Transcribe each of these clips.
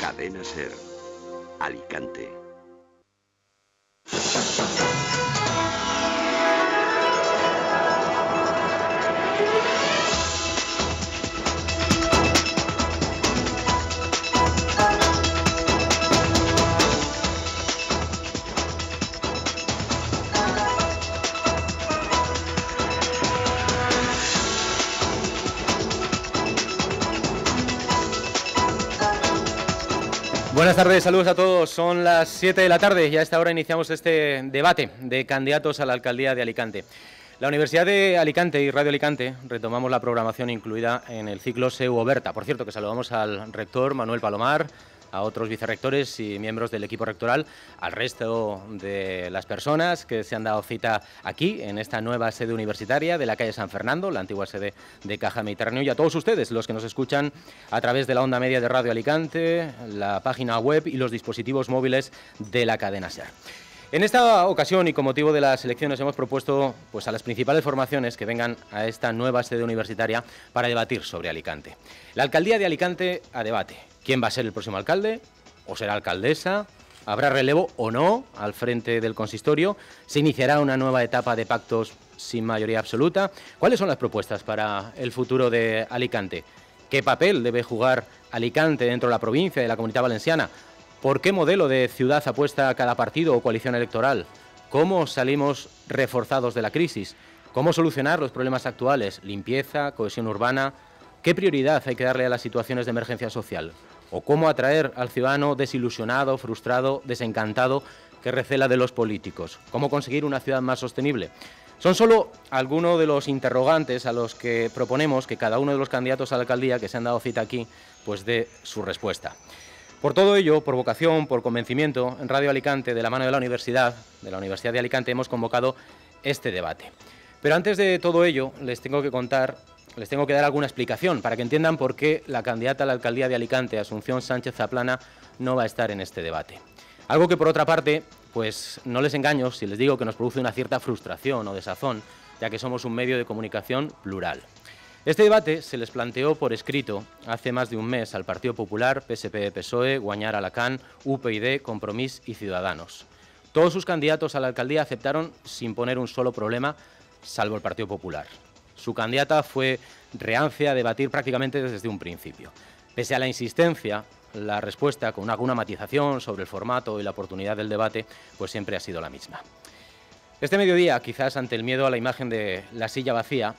Cadena Ser. Alicante. Buenas tardes, saludos a todos. Son las 7 de la tarde y a esta hora iniciamos este debate de candidatos a la alcaldía de Alicante. La Universidad de Alicante y Radio Alicante retomamos la programación incluida en el ciclo Seu Oberta. Por cierto, que saludamos al rector Manuel Palomar, a otros vicerrectores y miembros del equipo rectoral, al resto de las personas que se han dado cita aquí, en esta nueva sede universitaria de la calle San Fernando, la antigua sede de Caja Mediterráneo, y a todos ustedes, los que nos escuchan a través de la onda media de Radio Alicante, la página web y los dispositivos móviles de la cadena SER. En esta ocasión y con motivo de las elecciones hemos propuesto pues, a las principales formaciones que vengan a esta nueva sede universitaria para debatir sobre Alicante. La alcaldía de Alicante a debate. ¿Quién va a ser el próximo alcalde? ¿O será alcaldesa? ¿Habrá relevo o no al frente del consistorio? ¿Se iniciará una nueva etapa de pactos sin mayoría absoluta? ¿Cuáles son las propuestas para el futuro de Alicante? ¿Qué papel debe jugar Alicante dentro de la provincia y de la comunidad valenciana? ¿Por qué modelo de ciudad apuesta cada partido o coalición electoral? ¿Cómo salimos reforzados de la crisis? ¿Cómo solucionar los problemas actuales? Limpieza, cohesión urbana. ¿Qué prioridad hay que darle a las situaciones de emergencia social? ¿O cómo atraer al ciudadano desilusionado, frustrado, desencantado que recela de los políticos? ¿Cómo conseguir una ciudad más sostenible? Son solo algunos de los interrogantes a los que proponemos que cada uno de los candidatos a la alcaldía que se han dado cita aquí, pues dé su respuesta. Por todo ello, por vocación, por convencimiento, en Radio Alicante, de la mano de la Universidad, de la Universidad de Alicante, hemos convocado este debate. Pero antes de todo ello, les tengo que contar, les tengo que dar alguna explicación para que entiendan por qué la candidata a la alcaldía de Alicante, Asunción Sánchez Zaplana, no va a estar en este debate. Algo que, por otra parte, pues no les engaño si les digo que nos produce una cierta frustración o desazón, ya que somos un medio de comunicación plural. Este debate se les planteó por escrito hace más de un mes al Partido Popular, PSP, PSOE, Guañar Alacán, UPyD, Compromís y Ciudadanos. Todos sus candidatos a la alcaldía aceptaron sin poner un solo problema, salvo el Partido Popular. Su candidata fue reancia a debatir prácticamente desde un principio. Pese a la insistencia, la respuesta, con alguna matización sobre el formato y la oportunidad del debate, pues siempre ha sido la misma. Este mediodía, quizás ante el miedo a la imagen de la silla vacía,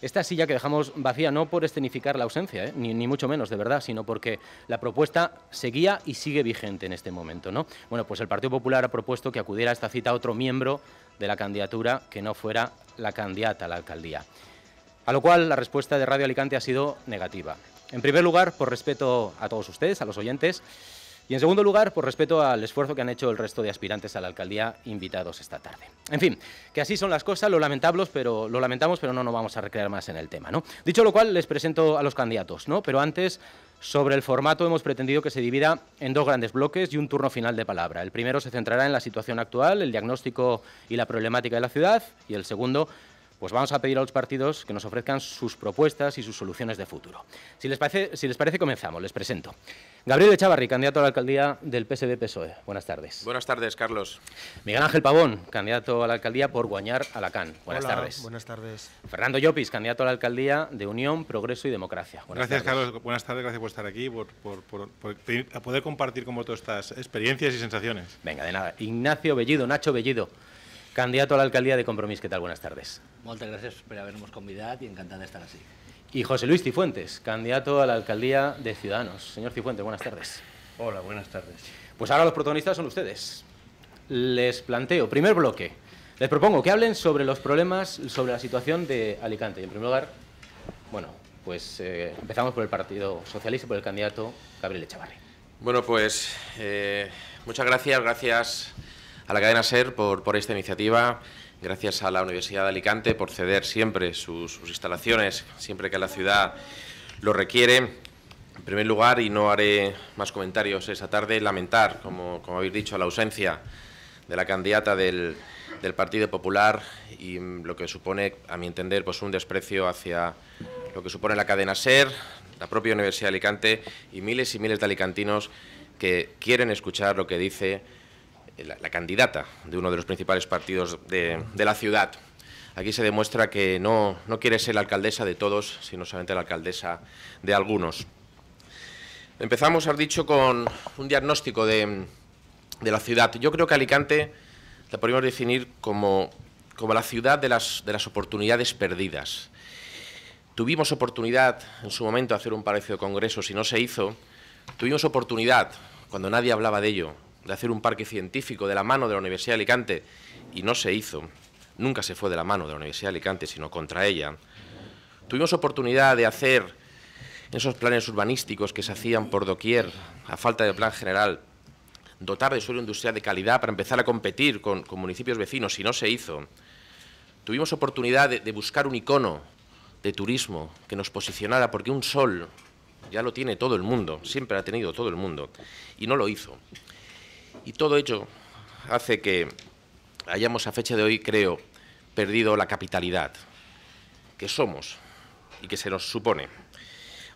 esta silla que dejamos vacía no por escenificar la ausencia, ¿eh? ni, mucho menos, de verdad, sino porque la propuesta seguía y sigue vigente en este momento. ¿no? Bueno, pues el Partido Popular ha propuesto que acudiera a esta cita otro miembro de la candidatura que no fuera la candidata a la alcaldía. A lo cual la respuesta de Radio Alicante ha sido negativa. En primer lugar, por respeto a todos ustedes, a los oyentes, y en segundo lugar, por respeto al esfuerzo que han hecho el resto de aspirantes a la alcaldía invitados esta tarde. En fin, que así son las cosas, lo lamentamos, pero, lo lamentamos, pero no nos vamos a recrear más en el tema. ¿no? Dicho lo cual, les presento a los candidatos, ¿no? pero antes, sobre el formato hemos pretendido que se divida en dos grandes bloques y un turno final de palabra. El primero se centrará en la situación actual, el diagnóstico y la problemática de la ciudad, y el segundo pues vamos a pedir a los partidos que nos ofrezcan sus propuestas y sus soluciones de futuro. Si les parece, si les parece comenzamos, les presento. Gabriel Echavarri, candidato a la alcaldía del psd psoe Buenas tardes. Buenas tardes, Carlos. Miguel Ángel Pavón, candidato a la alcaldía por Guañar Alacán. Buenas tardes. Buenas tardes. Fernando Llopis, candidato a la alcaldía de Unión, Progreso y Democracia. Buenas gracias, Carlos. Buenas tardes, gracias por estar aquí, por, poder compartir con todas estas experiencias y sensaciones. Venga, de nada. Ignacio Bellido, Nacho Bellido candidato a la alcaldía de Compromís. ¿Qué tal? Buenas tardes. Muchas gracias por habernos convidado y encantado de estar así. Y José Luis Cifuentes, candidato a la alcaldía de Ciudadanos. Señor Cifuentes, buenas tardes. Hola, buenas tardes. Pues ahora los protagonistas son ustedes. Les planteo, primer bloque, les propongo que hablen sobre los problemas, sobre la situación de Alicante. Y en primer lugar, bueno, pues eh, empezamos por el Partido Socialista, y por el candidato Gabriel Echavarri. Bueno, pues eh, muchas gracias, gracias a la cadena SER por, esta iniciativa, gracias a la Universidad de Alicante por ceder siempre sus, instalaciones, siempre que la ciudad lo requiere. En primer lugar, y no haré más comentarios esa tarde, lamentar, como, habéis dicho, la ausencia de la candidata del, Partido Popular y lo que supone, a mi entender, pues un desprecio hacia lo que supone la cadena SER, la propia Universidad de Alicante y miles y miles de alicantinos que quieren escuchar lo que dice la, candidata de uno de los principales partidos de, la ciudad. Aquí se demuestra que no, quiere ser la alcaldesa de todos, sino solamente la alcaldesa de algunos. Empezamos, has dicho, con un diagnóstico de, la ciudad. Yo creo que Alicante la podemos definir como, la ciudad de las, de las oportunidades perdidas. Tuvimos oportunidad en su momento de hacer un parecido congreso, si no se hizo, tuvimos oportunidad, cuando nadie hablaba de ello, de hacer un parque científico de la mano de la Universidad de Alicante y no se hizo, nunca se fue de la mano de la Universidad de Alicante, sino contra ella. Tuvimos oportunidad de hacer esos planes urbanísticos que se hacían por doquier, a falta de plan general, dotar de suelo industrial de calidad para empezar a competir con, municipios vecinos, y no se hizo. Tuvimos oportunidad de, buscar un icono de turismo que nos posicionara, porque un sol ya lo tiene todo el mundo, siempre ha tenido todo el mundo, y no lo hizo. Y todo ello hace que hayamos a fecha de hoy, creo, perdido la capitalidad que somos y que se nos supone.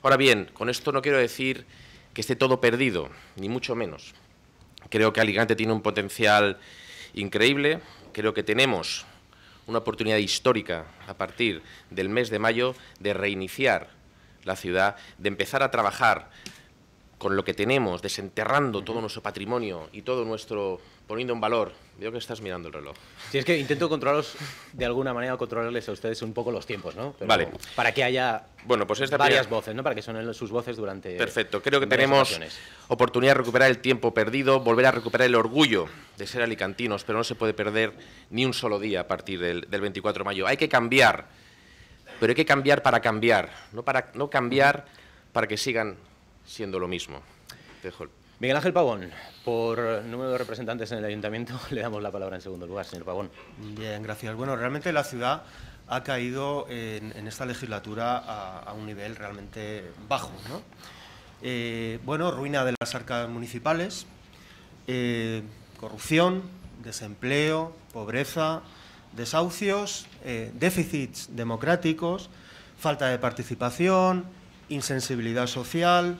Ahora bien, con esto no quiero decir que esté todo perdido, ni mucho menos. Creo que Alicante tiene un potencial increíble, creo que tenemos una oportunidad histórica a partir del mes de mayo de reiniciar la ciudad, de empezar a trabajar con lo que tenemos, desenterrando todo nuestro patrimonio y todo nuestro poniendo en valor. Veo que estás mirando el reloj. Si es que intento controlaros de alguna manera, controlarles a ustedes un poco los tiempos, ¿no? vale. Para que haya bueno, pues varias voces, ¿no? Para que sonen sus voces durante. Perfecto. Creo que tenemos oportunidad de recuperar el tiempo perdido, volver a recuperar el orgullo de ser alicantinos, pero no se puede perder ni un solo día a partir del, del 24 de mayo. Hay que cambiar, pero hay que cambiar para cambiar, no para no cambiar para que sigan siendo lo mismo. Miguel Ángel Pavón, por número de representantes en el ayuntamiento, le damos la palabra en segundo lugar, señor Pavón. Bien, gracias. Bueno, realmente la ciudad ha caído en, esta legislatura a, un nivel realmente bajo. ¿no? Eh, bueno, ruina de las arcas municipales, eh, corrupción, desempleo, pobreza, desahucios, eh, déficits democráticos, falta de participación, insensibilidad social,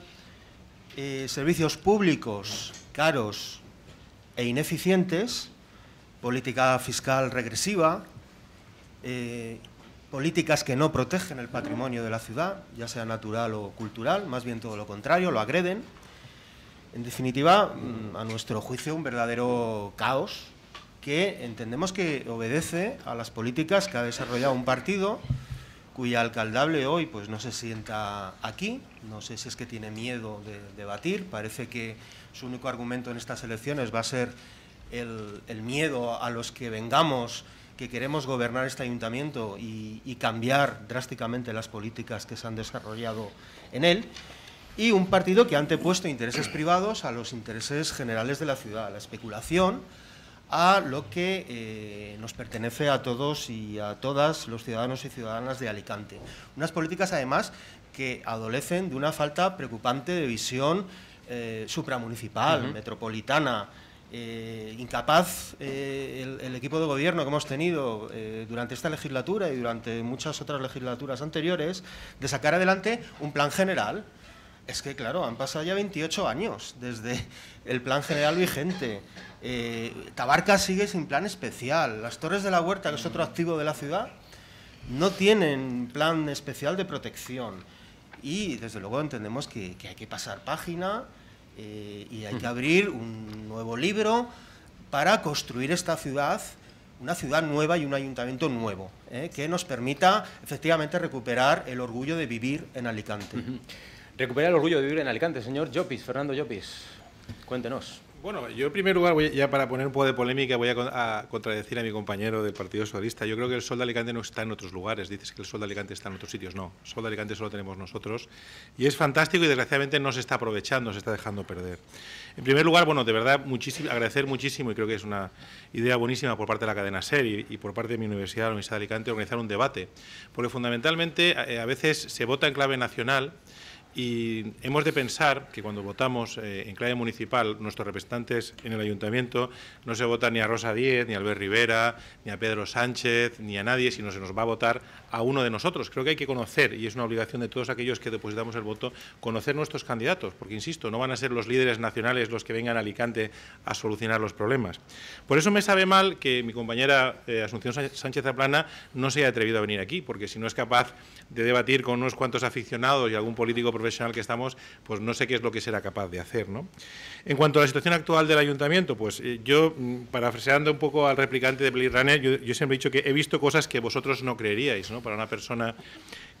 eh, servicios públicos caros e ineficientes, política fiscal regresiva, eh, políticas que no protegen el patrimonio de la ciudad, ya sea natural o cultural, más bien todo lo contrario, lo agreden. En definitiva, mm, a nuestro juicio, un verdadero caos que entendemos que obedece a las políticas que ha desarrollado un partido cuya alcaldable hoy pues no se sienta aquí, no sé si es que tiene miedo de debatir. Parece que su único argumento en estas elecciones va a ser el, miedo a los que vengamos, que queremos gobernar este ayuntamiento y, cambiar drásticamente las políticas que se han desarrollado en él y un partido que ha antepuesto intereses privados a los intereses generales de la ciudad, a la especulación, a lo que eh, nos pertenece a todos y a todas los ciudadanos y ciudadanas de Alicante. Unas políticas, además, que adolecen de una falta preocupante de visión eh, supramunicipal, metropolitana. Eh, incapaz eh, el, equipo de gobierno que hemos tenido durante esta legislatura y durante muchas otras legislaturas anteriores de sacar adelante un plan general. Es que, claro, han pasado ya 28 años desde el plan general vigente. Tabarca sigue sin plan especial. Las Torres de la Huerta, que es otro activo de la ciudad, no tienen plan especial de protección y desde luego entendemos que, hay que pasar página eh, y hay que abrir un nuevo libro para construir esta ciudad una ciudad nueva y un ayuntamiento nuevo, eh, que nos permita efectivamente recuperar el orgullo de vivir en Alicante. Recuperar el orgullo de vivir en Alicante, señor Llopis, Fernando Llopis, cuéntenos. Bueno, yo en primer lugar, ya para poner un poco de polémica, voy a, contradecir a mi compañero del Partido Socialista. Yo creo que el sol de Alicante no está en otros lugares. Dices que el sol de Alicante está en otros sitios. No, el sol de Alicante solo tenemos nosotros. Y es fantástico y desgraciadamente no se está aprovechando, se está dejando perder. En primer lugar, bueno, de verdad, muchísimo, agradecer muchísimo y creo que es una idea buenísima por parte de la cadena SER y, por parte de mi universidad, la Universidad de Alicante, organizar un debate. Porque fundamentalmente eh, a veces se vota en clave nacional y hemos de pensar que cuando votamos eh, en clave municipal, nuestros representantes en el ayuntamiento no se vota ni a Rosa Díez, ni a Albert Rivera, ni a Pedro Sánchez, ni a nadie, sino se nos va a votar a uno de nosotros. Creo que hay que conocer, y es una obligación de todos aquellos que depositamos el voto, conocer nuestros candidatos, porque, insisto, no van a ser los líderes nacionales los que vengan a Alicante a solucionar los problemas. Por eso me sabe mal que mi compañera eh, Asunción Sánchez Aplana no se haya atrevido a venir aquí, porque si no es capaz de debatir con unos cuantos aficionados y algún político profesional que estamos, pues no sé qué es lo que será capaz de hacer. ¿no? En cuanto a la situación actual del ayuntamiento, pues eh, yo, mm, parafraseando un poco al replicante de Blade yo, yo, siempre he dicho que he visto cosas que vosotros no creeríais, ¿no? Para una persona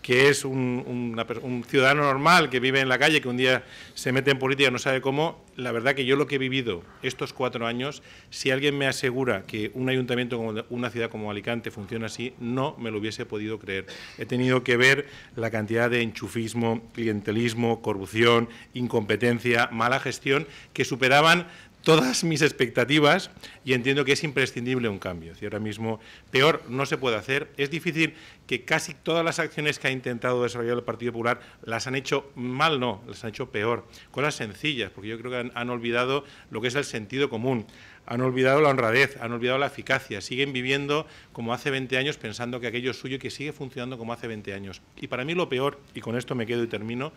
que es un, ciudadano normal que vive en la calle, que un día se mete en política y no sabe cómo, la verdad que yo lo que he vivido estos cuatro años, si alguien me asegura que un ayuntamiento como una ciudad como Alicante funciona así, no me lo hubiese podido creer. He tenido que ver la cantidad de enchufismo, clientelismo, corrupción, incompetencia, mala gestión, que superaban todas mis expectativas y entiendo que es imprescindible un cambio. Si ahora mismo peor no se puede hacer, es difícil que casi todas las acciones que ha intentado desarrollar el Partido Popular las han hecho mal, no, las han hecho peor. Cosas sencillas, porque yo creo que han, olvidado lo que es el sentido común han olvidado la honradez, han olvidado la eficacia, siguen viviendo como hace 20 años pensando que aquello es suyo y que sigue funcionando como hace 20 años. Y para mí lo peor, y con esto me quedo y termino,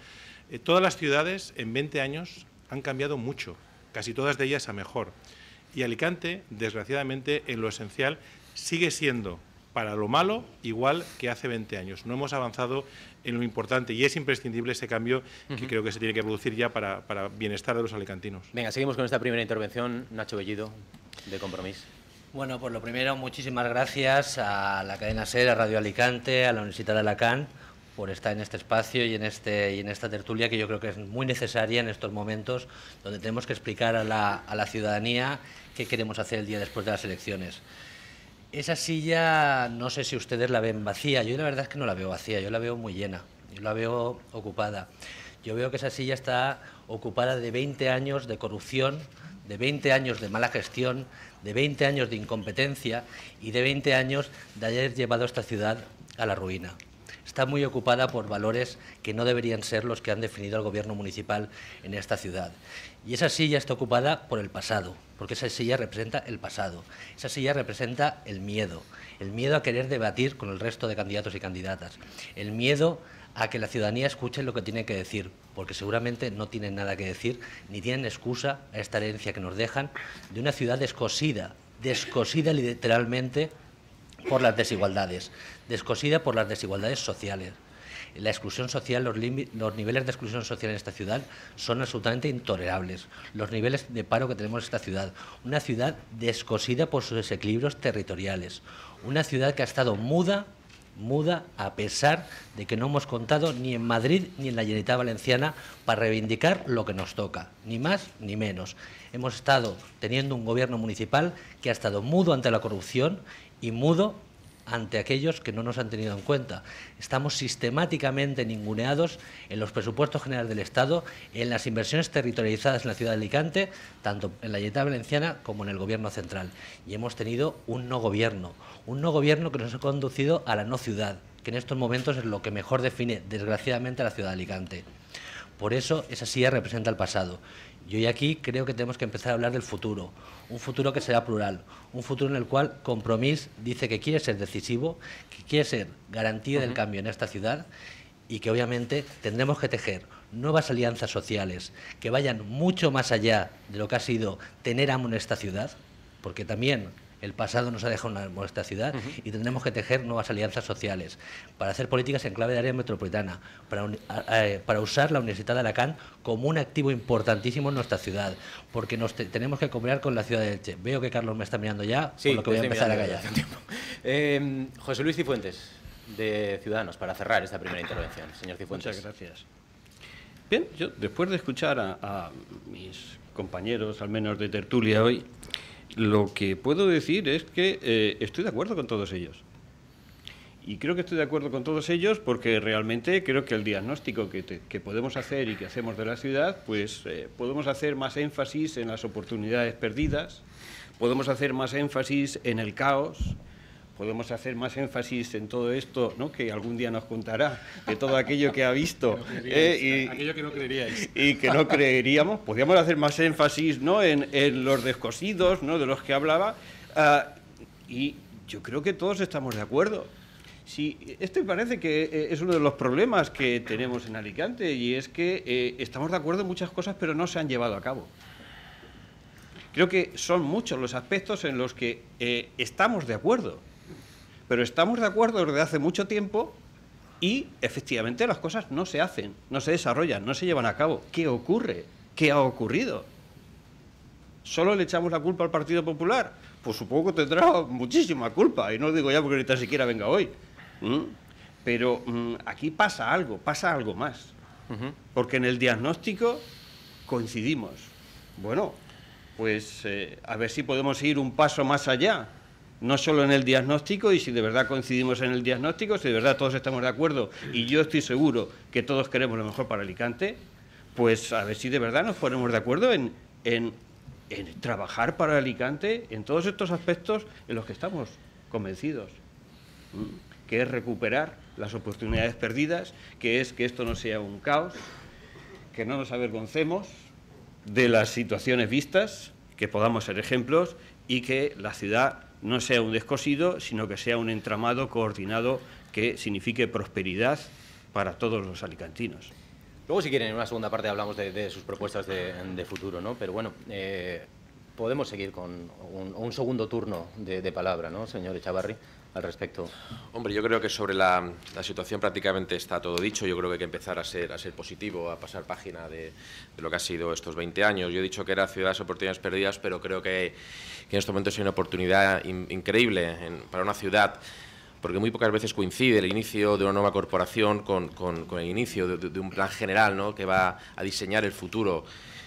eh, todas las ciudades en 20 años han cambiado mucho casi todas de ellas a mejor. Y Alicante, desgraciadamente, en lo esencial, sigue siendo para lo malo igual que hace 20 años. No hemos avanzado en lo importante y es imprescindible ese cambio que creo que se tiene que producir ya para, para bienestar de los alicantinos. Venga, seguimos con esta primera intervención. Nacho Bellido, de Compromís. Bueno, pues lo primero, muchísimas gracias a la cadena SER, a Radio Alicante, a la Universidad de Alacant por estar en este espacio este, y en, esta tertulia que yo creo que es muy necesaria en estos momentos donde tenemos que explicar a la, a la ciudadanía qué queremos hacer el día después de las elecciones. Esa silla, no sé si ustedes la ven vacía, yo la verdad es que no la veo vacía, yo la veo muy llena, yo la veo ocupada. Yo veo que esa silla está ocupada de 20 años de corrupción, de 20 años de mala gestión, de 20 años de incompetencia y de 20 años de haber llevado a esta ciudad a la ruina está muy ocupada por valores que no deberían ser los que han definido el gobierno municipal en esta ciudad. Y esa silla está ocupada por el pasado, porque esa silla representa el pasado, esa silla representa el miedo, el miedo a querer debatir con el resto de candidatos y candidatas, el miedo a que la ciudadanía escuche lo que tiene que decir, porque seguramente no tienen nada que decir, ni tienen excusa a esta herencia que nos dejan de una ciudad descosida, descosida literalmente por las desigualdades, descosida por las desigualdades sociales. La exclusión social, los, niveles de exclusión social en esta ciudad son absolutamente intolerables. Los niveles de paro que tenemos en esta ciudad, una ciudad descosida por sus desequilibrios territoriales, una ciudad que ha estado muda muda a pesar de que no hemos contado ni en Madrid ni en la Generalitat Valenciana para reivindicar lo que nos toca, ni más ni menos. Hemos estado teniendo un gobierno municipal que ha estado mudo ante la corrupción y mudo ante aquellos que no nos han tenido en cuenta. Estamos sistemáticamente ninguneados en los presupuestos generales del Estado, en las inversiones territorializadas en la ciudad de Alicante, tanto en la Generalitat Valenciana como en el Gobierno central. Y hemos tenido un no gobierno, un no gobierno que nos ha conducido a la no ciudad, que en estos momentos es lo que mejor define, desgraciadamente, a la ciudad de Alicante. Por eso esa silla representa el pasado. Yo y aquí creo que tenemos que empezar a hablar del futuro, un futuro que será plural, un futuro en el cual Compromís dice que quiere ser decisivo, que quiere ser garantía del cambio en esta ciudad y que obviamente tendremos que tejer nuevas alianzas sociales que vayan mucho más allá de lo que ha sido tener amo en esta ciudad, porque también el pasado nos ha dejado una molesta ciudad y tendremos que tejer nuevas alianzas sociales para hacer políticas en clave de área metropolitana, para, eh, para usar la Universidad de Alacán como un activo importantísimo en nuestra ciudad, porque nos tenemos que cooperar con la ciudad de Elche. Veo que Carlos me está mirando ya, con lo que voy a empezar a callar. Em, José Luis Cifuentes, de Ciudadanos, para cerrar esta primera intervención. Señor Cifuentes. Muchas gracias. Bien, yo después de escuchar a mis compañeros, al menos de tertulia hoy, lo que puedo decir es que eh, estoy de acuerdo con todos ellos. Y creo que estoy de acuerdo con todos ellos porque realmente creo que el diagnóstico que, podemos hacer y que hacemos de la ciudad, pues eh, podemos hacer más énfasis en las oportunidades perdidas, podemos hacer más énfasis en el caos, podemos hacer más énfasis en todo esto, ¿no? que algún día nos contará de todo aquello que ha visto. ¿eh? y, aquello que no creeríais. Y que no creeríamos. Podríamos hacer más énfasis en, los descosidos de los que hablaba. Ah, y yo creo que todos estamos de acuerdo. Sí, me este parece que eh, es uno de los problemas que tenemos en Alicante y es que eh, estamos de acuerdo en muchas cosas pero no se han llevado a cabo. Creo que son muchos los aspectos en los que estamos de acuerdo, pero estamos de acuerdo desde hace mucho tiempo y efectivamente las cosas no se hacen, no se desarrollan, no se llevan a cabo. ¿Qué ocurre? ¿Qué ha ocurrido? ¿Solo le echamos la culpa al Partido Popular? Pues supongo que tendrá muchísima culpa, y no lo digo ya porque ni tan siquiera venga hoy. Pero mm, aquí pasa algo, pasa algo más. Porque en el diagnóstico coincidimos. Bueno, pues eh, a ver si podemos ir un paso más allá no solo en el diagnóstico y si de verdad coincidimos en el diagnóstico, si de verdad todos estamos de acuerdo y yo estoy seguro que todos queremos lo mejor para Alicante, pues a ver si de verdad nos ponemos de acuerdo en, en trabajar para Alicante en todos estos aspectos en los que estamos convencidos, mm, que es recuperar las oportunidades perdidas, que es que esto no sea un caos, que no nos avergoncemos de las situaciones vistas, que podamos ser ejemplos y que la ciudad no sea un descosido, sino que sea un entramado coordinado que signifique prosperidad para todos los alicantinos. Luego, si quieren, en una segunda parte hablamos de, sus propuestas de, futuro, ¿no? Pero bueno, eh, podemos seguir con un, segundo turno de, de, palabra, ¿no, señor Echavarri? respecto? Hombre, yo creo que sobre la, situación prácticamente está todo dicho. Yo creo que hay que empezar a ser, a ser positivo, a pasar página de, lo que ha sido estos 20 años. Yo he dicho que era ciudades oportunidades perdidas, pero creo que, en estos momentos es una oportunidad increíble para una ciudad porque muy pocas veces coincide el inicio de una nueva corporación con, el inicio de, de, un plan general ¿no? que va a diseñar el futuro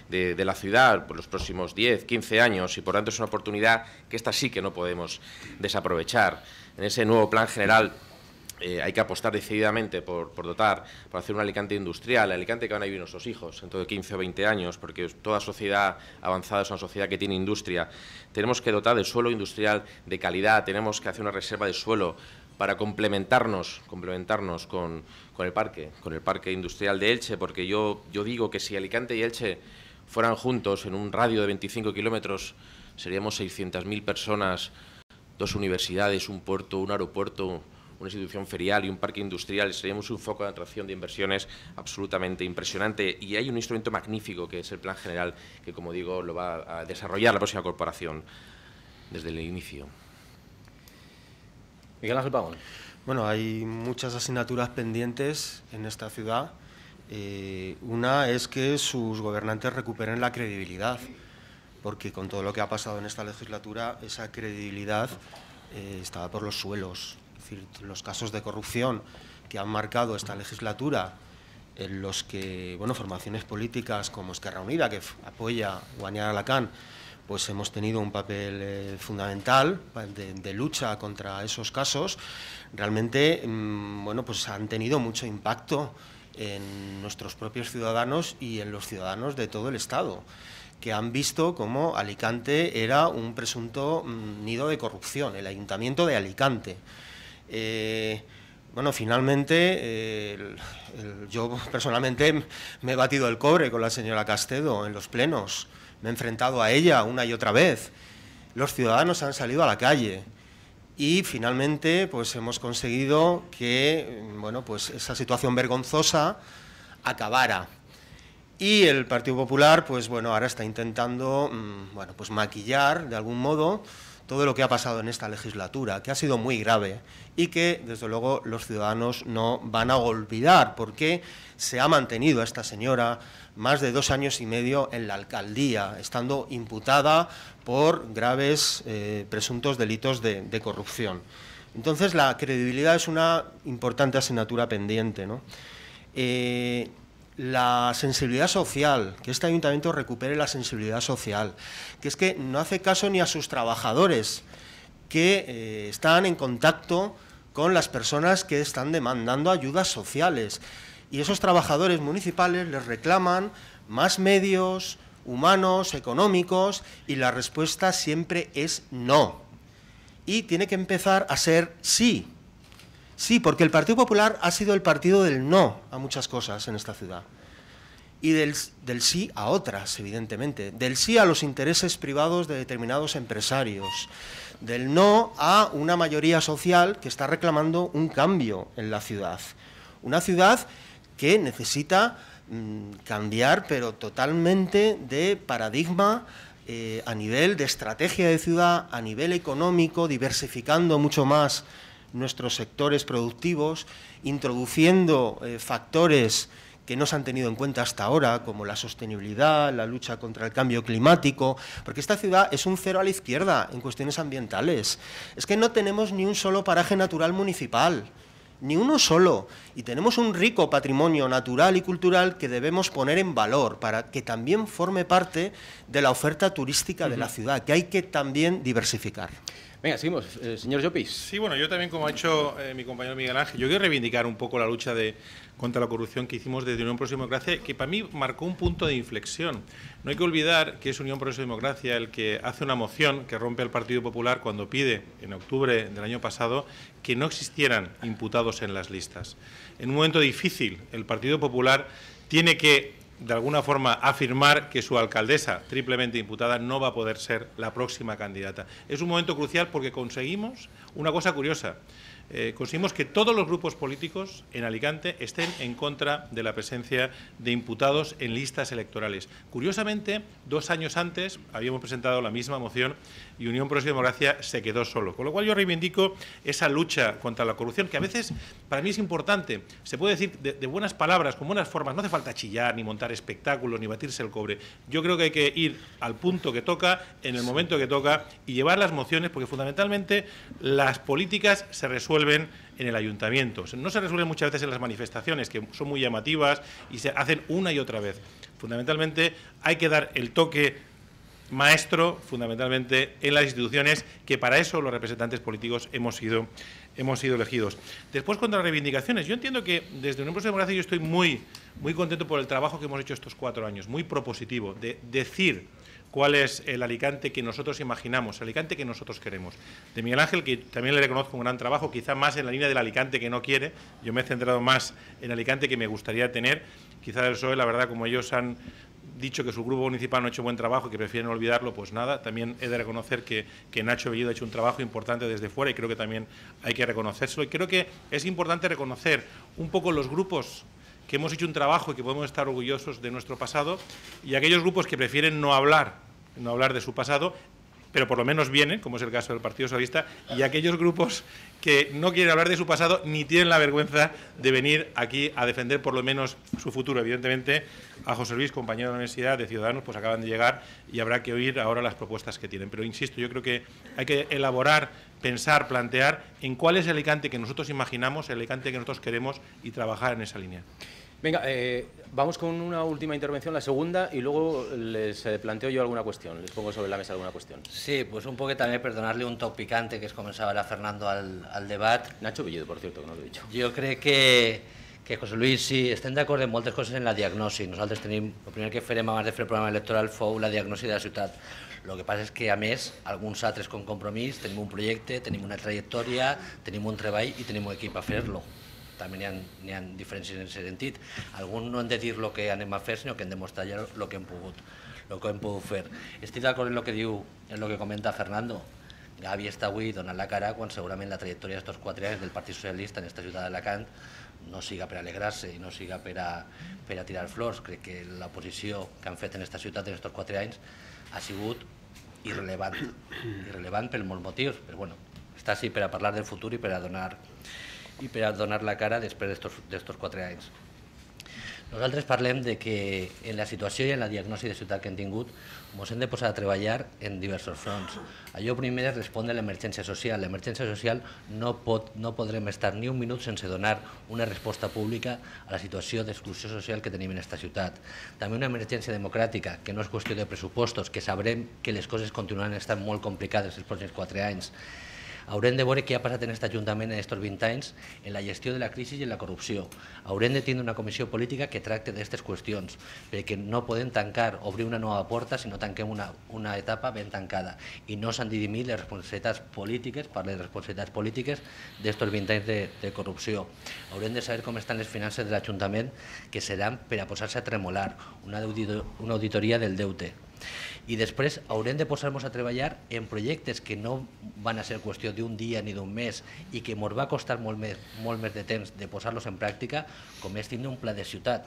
de, la ciudad por los próximos 10, 15 años y por tanto es una oportunidad que esta sí que no podemos desaprovechar. En ese nuevo plan general eh, hay que apostar decididamente por, dotar, por hacer un Alicante industrial, Alicante que van a vivir nuestros hijos ...en de 15 o 20 años, porque toda sociedad avanzada es una sociedad que tiene industria. Tenemos que dotar de suelo industrial de calidad, tenemos que hacer una reserva de suelo para complementarnos, complementarnos con, con el parque, con el parque industrial de Elche, porque yo, yo digo que si Alicante y Elche fueran juntos en un radio de 25 kilómetros, seríamos 600.000 personas, dos universidades, un puerto, un aeropuerto, una institución ferial y un parque industrial, seríamos un foco de atracción de inversiones absolutamente impresionante. Y hay un instrumento magnífico que es el Plan General, que como digo lo va a desarrollar la próxima corporación desde el inicio. Miguel Ángel Pagón. Bueno, hay muchas asignaturas pendientes en esta ciudad. Eh, una es que sus gobernantes recuperen la credibilidad, porque con todo lo que ha pasado en esta legislatura, esa credibilidad eh, estaba por los suelos. los casos de corrupción que han marcado esta legislatura, en los que bueno, formaciones políticas como Esquerra Unida, que apoya Guanyar Alacán, pues hemos tenido un papel eh, fundamental de, lucha contra esos casos, realmente mm, bueno, pues han tenido mucho impacto en nuestros propios ciudadanos y en los ciudadanos de todo el Estado, que han visto cómo Alicante era un presunto mm, nido de corrupción, el ayuntamiento de Alicante. Eh, bueno, finalmente, yo personalmente me he batido el cobre con la señora Castedo en los plenos, me he enfrentado a ella una y otra vez. Los ciudadanos han salido a la calle y finalmente pues hemos conseguido que mm, bueno, pues esa situación vergonzosa acabara. Y el Partido Popular pues bueno, ahora está intentando mm, bueno, pues maquillar de algún modo todo lo que ha pasado en esta legislatura, que ha sido muy grave y que, desde luego, los ciudadanos no van a olvidar, porque se ha mantenido a esta señora, más de dos años y medio en la alcaldía, estando imputada por graves eh, presuntos delitos de, corrupción. Entonces, la credibilidad es una importante asignatura pendiente. Eh, la sensibilidad social, que este ayuntamiento recupere la sensibilidad social, que es que no hace caso ni a sus trabajadores, que eh, están en contacto con las personas que están demandando ayudas sociales y esos trabajadores municipales les reclaman más medios humanos, económicos, y la respuesta siempre es no. Y tiene que empezar a ser sí. Sí, porque el Partido Popular ha sido el partido del no a muchas cosas en esta ciudad. Y del, sí a otras, evidentemente. Del sí a los intereses privados de determinados empresarios. Del no a una mayoría social que está reclamando un cambio en la ciudad. Una ciudad que necesita mm, cambiar, pero totalmente, de paradigma. Eh, a nivel de estrategia de ciudad, a nivel económico, diversificando mucho más nuestros sectores productivos, introduciendo eh, factores que no se han tenido en cuenta hasta ahora, como la sostenibilidad, la lucha contra el cambio climático, porque esta ciudad es un cero a la izquierda en cuestiones ambientales. Es que no tenemos ni un solo paraje natural municipal ni uno solo. Y tenemos un rico patrimonio natural y cultural que debemos poner en valor para que también forme parte de la oferta turística de la ciudad, que hay que también diversificar. Venga, seguimos. Eh, señor Llopis. Sí, bueno, yo también, como ha hecho eh, mi compañero Miguel Ángel, yo quiero reivindicar un poco la lucha de, contra la corrupción que hicimos desde Unión Próxima y Democracia, que para mí marcó un punto de inflexión. No hay que olvidar que es Unión Proceso y Democracia el que hace una moción que rompe al Partido Popular cuando pide, en octubre del año pasado, que no existieran imputados en las listas. En un momento difícil, el Partido Popular tiene que de alguna forma afirmar que su alcaldesa triplemente imputada no va a poder ser la próxima candidata. Es un momento crucial porque conseguimos una cosa curiosa eh, conseguimos que todos los grupos políticos en Alicante estén en contra de la presencia de imputados en listas electorales. Curiosamente, dos años antes habíamos presentado la misma moción y Unión Proceso y Democracia se quedó solo. Con lo cual yo reivindico esa lucha contra la corrupción, que a veces para mí es importante. Se puede decir de, de buenas palabras, con buenas formas. No hace falta chillar, ni montar espectáculos, ni batirse el cobre. Yo creo que hay que ir al punto que toca, en el momento que toca, y llevar las mociones, porque fundamentalmente las políticas se resuelven en el ayuntamiento. No se resuelven muchas veces en las manifestaciones, que son muy llamativas y se hacen una y otra vez. Fundamentalmente hay que dar el toque maestro fundamentalmente en las instituciones, que para eso los representantes políticos hemos sido, hemos sido elegidos. Después, contra las reivindicaciones, yo entiendo que desde un Proceso de Democracia yo estoy muy, muy contento por el trabajo que hemos hecho estos cuatro años, muy propositivo, de decir cuál es el Alicante que nosotros imaginamos, el Alicante que nosotros queremos. De Miguel Ángel, que también le reconozco un gran trabajo, quizá más en la línea del Alicante que no quiere, yo me he centrado más en Alicante que me gustaría tener, quizá del PSOE, la verdad, como ellos han dicho que su grupo municipal no ha hecho buen trabajo y que prefieren olvidarlo, pues nada. También he de reconocer que, Nacho Bellido ha hecho un trabajo importante desde fuera y creo que también hay que reconocérselo. Y creo que es importante reconocer un poco los grupos que hemos hecho un trabajo y que podemos estar orgullosos de nuestro pasado y aquellos grupos que prefieren no hablar no hablar de su pasado pero por lo menos vienen, como es el caso del Partido Socialista, y aquellos grupos que no quieren hablar de su pasado ni tienen la vergüenza de venir aquí a defender por lo menos su futuro. Evidentemente, a José Luis, compañero de la Universidad de Ciudadanos, pues acaban de llegar y habrá que oír ahora las propuestas que tienen. Pero insisto, yo creo que hay que elaborar, pensar, plantear en cuál es el Alicante que nosotros imaginamos, el Alicante que nosotros queremos y trabajar en esa línea. Venga, eh, vamos con una última intervención, la segunda, y luego les eh, planteo yo alguna cuestión, les pongo sobre la mesa alguna cuestión. Sí, pues un poco también perdonarle un toque picante que es comenzaba a Fernando al, debate. Nacho Villedo, por cierto, que no lo he dicho. Yo creo que, que José Luis, sí, de acuerdo en muchas cosas en la diagnosis. Nosotros tenemos, Lo primero que haremos, más de fer el programa electoral fue la diagnosis de la ciudad. Lo que pasa es que, a mes algunos altres con compromiso, tenemos un proyecto, tenemos una trayectoria, tenemos un trabajo y tenemos equipo equip a també n'hi ha, ha diferències en aquest sentit. Alguns no han de dir el que anem a fer, sinó que hem de mostrar ja el que hem pogut el que hem pogut fer. Estic d'acord amb el que diu, el que comenta Fernando, Gavi està avui donant la cara quan segurament la trajectòria d'aquests quatre anys del Partit Socialista en aquesta ciutat d'Alacant no siga per alegrar-se i no siga per a, per a tirar flors. Crec que la posició que han fet en aquesta ciutat en aquests quatre anys ha sigut irrelevant, irrelevant per molts motius, però bueno, està així per a parlar del futur i per a donar i per a donar la cara després d'aquests quatre anys. Nosaltres parlem de que en la situació i en la diagnosi de ciutat que hem tingut ens hem de posar a treballar en diversos fronts. Allò primer és respondre a l'emergència social. L'emergència social no, pot, no podrem estar ni un minut sense donar una resposta pública a la situació d'exclusió social que tenim en aquesta ciutat. També una emergència democràtica, que no és qüestió de pressupostos, que sabrem que les coses continuaran estar molt complicades els pròxims quatre anys. Haurem de veure què ha passat en aquest Ajuntament en aquests 20 anys en la gestió de la crisi i en la corrupció. Haurem de tindre una comissió política que tracte d'aquestes qüestions, perquè no podem tancar, obrir una nova porta si no tanquem una, una etapa ben tancada. I no s'han dirimit les responsabilitats polítiques, per les responsabilitats polítiques d'aquests 20 anys de, de corrupció. Haurem de saber com estan les finances de l'Ajuntament, que seran per a posar-se a tremolar, una, auditoria del deute i després haurem de posar-nos a treballar en projectes que no van a ser qüestió d'un dia ni d'un mes i que ens va costar molt més, molt més de temps de posar-los en pràctica, com és tindre un pla de ciutat.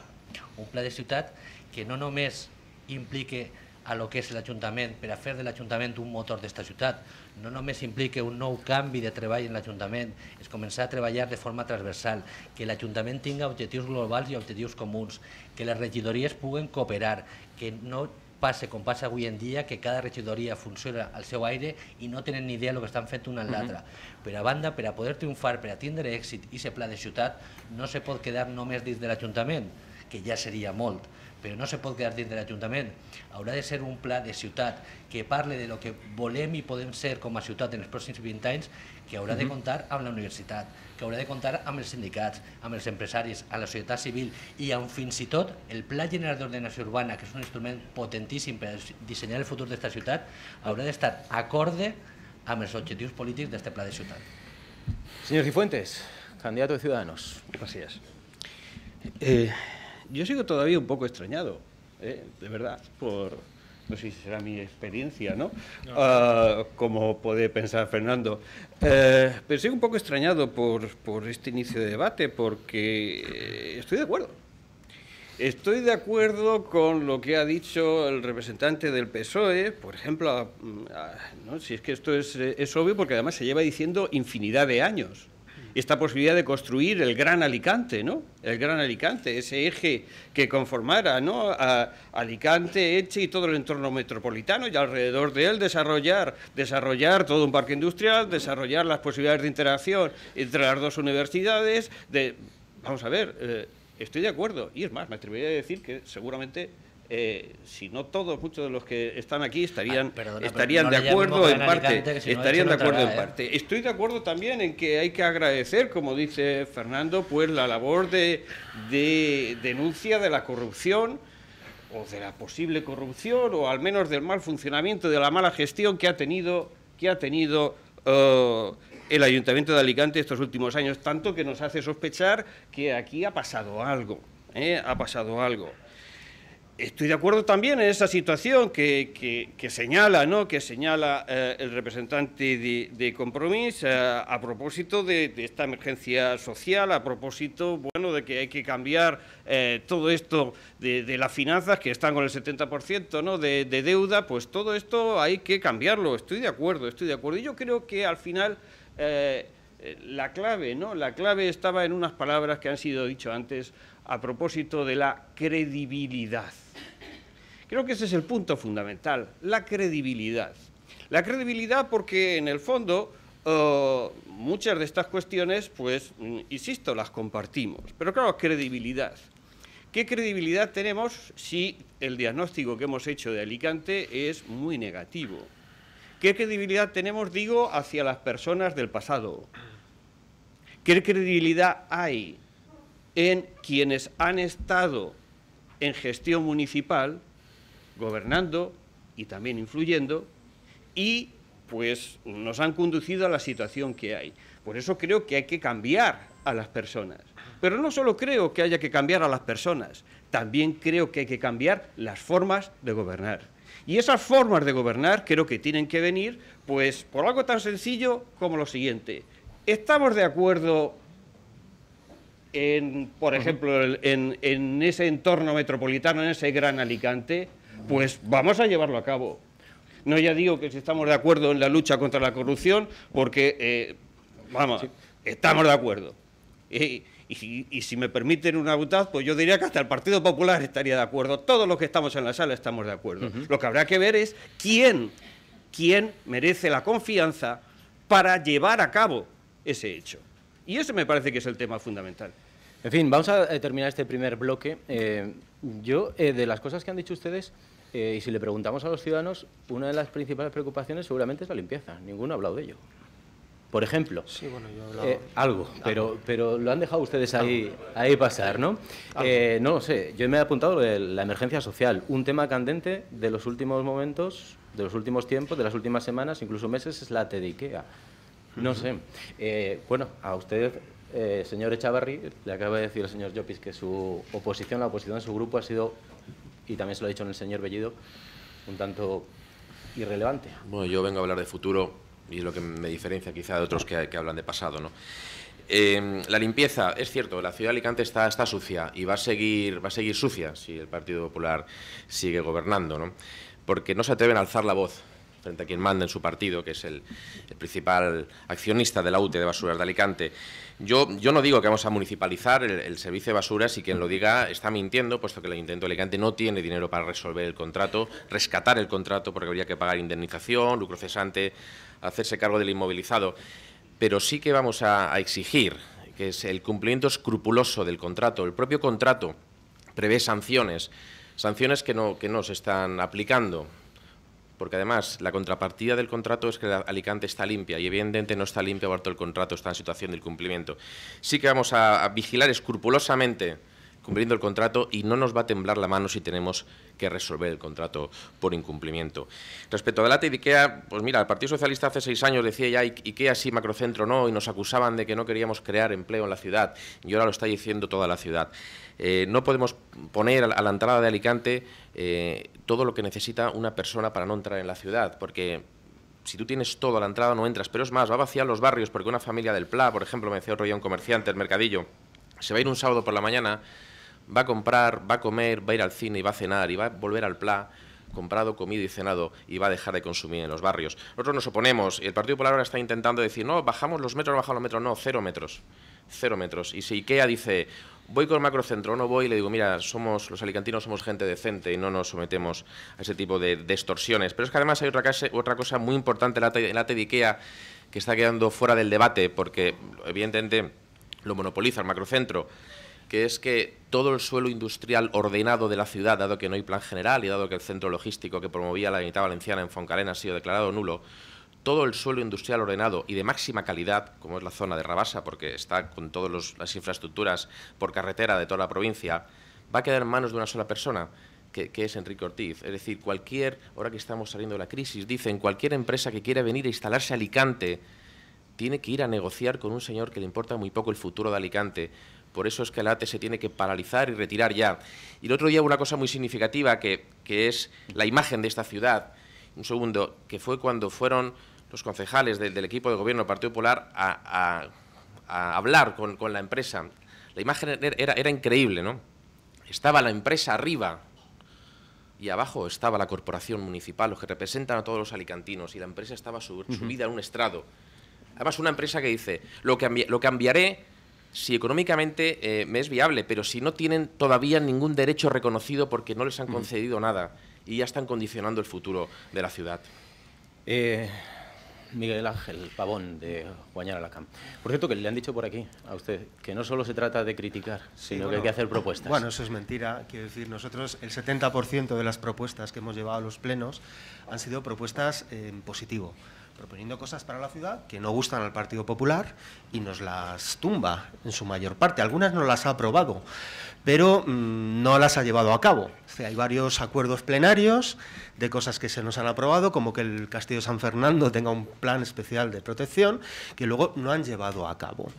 Un pla de ciutat que no només implique a lo que és l'Ajuntament, per a fer de l'Ajuntament un motor d'esta ciutat. No només implique un nou canvi de treball en l'Ajuntament, és començar a treballar de forma transversal, que l'Ajuntament tinga objectius globals i objectius comuns, que les regidories puguen cooperar, que no passa, com passa avui en dia, que cada regidoria funciona al seu aire i no tenen ni idea del que estan fent una a l'altra. Mm -hmm. Per a banda, per a poder triomfar, per a tindre èxit i ser pla de ciutat, no se pot quedar només dins de l'Ajuntament, que ja seria molt, però no se pot quedar dins de l'Ajuntament. Haurà de ser un pla de ciutat que parle de lo que volem i podem ser com a ciutat en els pròxims 20 anys, que haurà mm -hmm. de comptar amb la universitat, que haurà de comptar amb els sindicats, amb els empresaris, a la societat civil i amb fins i tot el Pla General d'Ordenació Urbana, que és un instrument potentíssim per dissenyar el futur d'esta ciutat, haurà d'estar acorde amb els objectius polítics d'este Pla de Ciutat. Senyor Cifuentes, candidato de Ciudadanos. Gracias. Eh, yo sigo todavía un poco extrañado, eh, de verdad, por no sé si será mi experiencia, ¿no? Ah, como puede pensar Fernando. Eh, pero sigo un poco extrañado por, por este inicio de debate, porque eh, estoy de acuerdo. Estoy de acuerdo con lo que ha dicho el representante del PSOE, por ejemplo, si es que esto eh, es obvio porque además se lleva diciendo infinidad de años esta posibilidad de construir el Gran Alicante, ¿no? El Gran Alicante, ese eje que conformara, ¿no? A Alicante, Eche y todo el entorno metropolitano y alrededor de él desarrollar, desarrollar todo un parque industrial, desarrollar las posibilidades de interacción entre las dos universidades, de, vamos a ver, eh, estoy de acuerdo y es más, me atrevería a decir que seguramente eh, si no todos, muchos de los que están aquí estarían, ah, estarían de acuerdo en parte. estarían de acuerdo en parte. Estoy de acuerdo también en que hay que agradecer, como dice Fernando, pues la labor de, denuncia de la corrupción o de la posible corrupción o al menos del mal funcionamiento, de la mala gestión que ha tenido, que ha tenido eh, el Ayuntamiento de Alicante estos últimos años, tanto que nos hace sospechar que aquí ha pasado algo, ¿eh? ha pasado algo. Estoy de acuerdo también en esa situación que, señala, ¿no? que señala eh, el representante de, de Compromís eh, a propósito de, esta emergencia social, a propósito bueno, de que hay que cambiar eh, todo esto de, las finanzas que están con el 70% ¿no? de, deuda, pues todo esto hay que cambiarlo. Estoy de acuerdo, estoy de acuerdo. Y yo creo que al final eh, la clave, ¿no? La clave estaba en unas palabras que han sido dicho antes a propósito de la credibilidad. Creo que ese es el punto fundamental, la credibilidad. La credibilidad porque en el fondo eh, muchas de estas cuestiones, pues, mm, insisto, las compartimos. Pero claro, credibilidad. ¿Qué credibilidad tenemos si el diagnóstico que hemos hecho de Alicante es muy negativo? ¿Qué credibilidad tenemos, digo, hacia las personas del pasado? ¿Qué credibilidad hay en quienes han estado en gestión municipal, gobernando y también influyendo, y pues nos han conducido a la situación que hay? Por eso creo que hay que cambiar a las personas. Pero no solo creo que haya que cambiar a las personas, también creo que hay que cambiar las formas de gobernar. Y esas formas de gobernar creo que tienen que venir, pues, por algo tan sencillo como lo siguiente. ¿Estamos de acuerdo en, por ejemplo, en, ese entorno metropolitano, en ese gran Alicante? Pues vamos a llevarlo a cabo. No ya digo que si estamos de acuerdo en la lucha contra la corrupción, porque, eh, vamos, estamos de acuerdo. Y, si me permiten una butaz, pues yo diría que hasta el Partido Popular estaría de acuerdo. Todos los que estamos en la sala estamos de acuerdo. Lo que habrá que ver es quién, quién merece la confianza para llevar a cabo ese hecho. Y ese me parece que es el tema fundamental. En fin, vamos a eh, terminar este primer bloque. Eh, yo, eh, de las cosas que han dicho ustedes, y si le preguntamos a los ciudadanos, una de las principales preocupaciones seguramente es la limpieza. Ninguno ha hablado de ello. Por ejemplo, sí, algo, pero, pero lo han dejado ustedes ahí, ahí pasar, ¿no? no lo sé, yo me he apuntado de la emergencia social, un tema candente de los últimos momentos, de los últimos tiempos, de las últimas semanas, incluso meses, es la TDIKEA. No sé. Eh, bueno, a usted, eh, señor Echavarri, le acaba de decir el señor Llopis que su oposición, la oposición de su grupo ha sido, y también se lo ha dicho en el señor Bellido, un tanto irrelevante. Bueno, yo vengo a hablar de futuro y es lo que me diferencia quizá de otros que, hablan de pasado, ¿no? Eh, la limpieza, es cierto, la ciudad de Alicante está, está sucia y va a, seguir, va a seguir sucia si el Partido Popular sigue gobernando, ¿no? porque no se atreven a alzar la voz frente a quien manda en su partido, que es el, principal accionista de la UTE de Basuras de Alicante. Yo, no digo que vamos a municipalizar el, servicio de basuras y quien lo diga está mintiendo, puesto que el Ayuntamiento de Alicante no tiene dinero para resolver el contrato, rescatar el contrato porque habría que pagar indemnización, lucro cesante, hacerse cargo del inmovilizado. Pero sí que vamos a, exigir que es el cumplimiento escrupuloso del contrato. El propio contrato prevé sanciones, sanciones que no se están aplicando porque además la contrapartida del contrato es que Alicante está limpia y evidentemente no está limpia, todo el contrato está en situación del cumplimiento. Sí que vamos a vigilar escrupulosamente cumpliendo el contrato y no nos va a temblar la mano si tenemos que resolver el contrato por incumplimiento. Respecto a la y de IKEA, pues mira, el Partido Socialista hace seis años decía ya IKEA sí, macrocentro no, y nos acusaban de que no queríamos crear empleo en la ciudad, y ahora lo está diciendo toda la ciudad. Eh, no podemos poner a la entrada de Alicante eh, todo lo que necesita una persona para no entrar en la ciudad, porque si tú tienes todo a la entrada no entras, pero es más, va a vaciar los barrios, porque una familia del Pla, por ejemplo, me decía otro día un comerciante, el mercadillo, se va a ir un sábado por la mañana va a comprar, va a comer, va a ir al cine y va a cenar y va a volver al pla, comprado, comido y cenado y va a dejar de consumir en los barrios. Nosotros nos oponemos y el Partido Popular ahora está intentando decir, no, bajamos los metros, bajamos los metros, no, cero metros, cero metros. Y si IKEA dice, voy con el macrocentro, no voy, le digo, mira, somos los alicantinos somos gente decente y no nos sometemos a ese tipo de, distorsiones. Pero es que además hay otra, cosa muy importante, en la el de IKEA, que está quedando fuera del debate, porque evidentemente lo monopoliza el macrocentro que es que todo el suelo industrial ordenado de la ciudad, dado que no hay plan general y dado que el centro logístico que promovía la Unidad Valenciana en Foncarena ha sido declarado nulo, todo el suelo industrial ordenado y de máxima calidad, como es la zona de Rabasa, porque está con todas las infraestructuras por carretera de toda la provincia, va a quedar en manos de una sola persona, que, es Enrique Ortiz. Es decir, cualquier, ahora que estamos saliendo de la crisis, dicen, cualquier empresa que quiera venir a instalarse a Alicante tiene que ir a negociar con un señor que le importa muy poco el futuro de Alicante, por eso es que el ATE se tiene que paralizar y retirar ya. Y el otro día hubo una cosa muy significativa que, es la imagen de esta ciudad. Un segundo, que fue cuando fueron los concejales del equipo de gobierno del Partido Popular a, hablar con, la empresa. La imagen era, era increíble, ¿no? Estaba la empresa arriba, y abajo estaba la corporación municipal, los que representan a todos los alicantinos, y la empresa estaba subida en a un estrado. Además, una empresa que dice, lo que, lo cambiaré si económicamente eh, me es viable, pero si no tienen todavía ningún derecho reconocido porque no les han concedido nada y ya están condicionando el futuro de la ciudad. Eh, Miguel Ángel Pavón, de Guañar Alacán. Por cierto, que le han dicho por aquí a usted que no solo se trata de criticar, sino que hay que hacer propuestas. Bueno, eso es mentira. Quiero decir, nosotros el 70% de las propuestas que hemos llevado a los plenos han sido propuestas en positivo proponiendo cosas para la ciudad que no gustan al Partido Popular y nos las tumba en su mayor parte. Algunas no las ha aprobado, pero mm, no las ha llevado a cabo. hay varios acuerdos plenarios de cosas que se nos han aprobado, como que el Castillo San Fernando tenga un plan especial de protección, que luego no han llevado a cabo.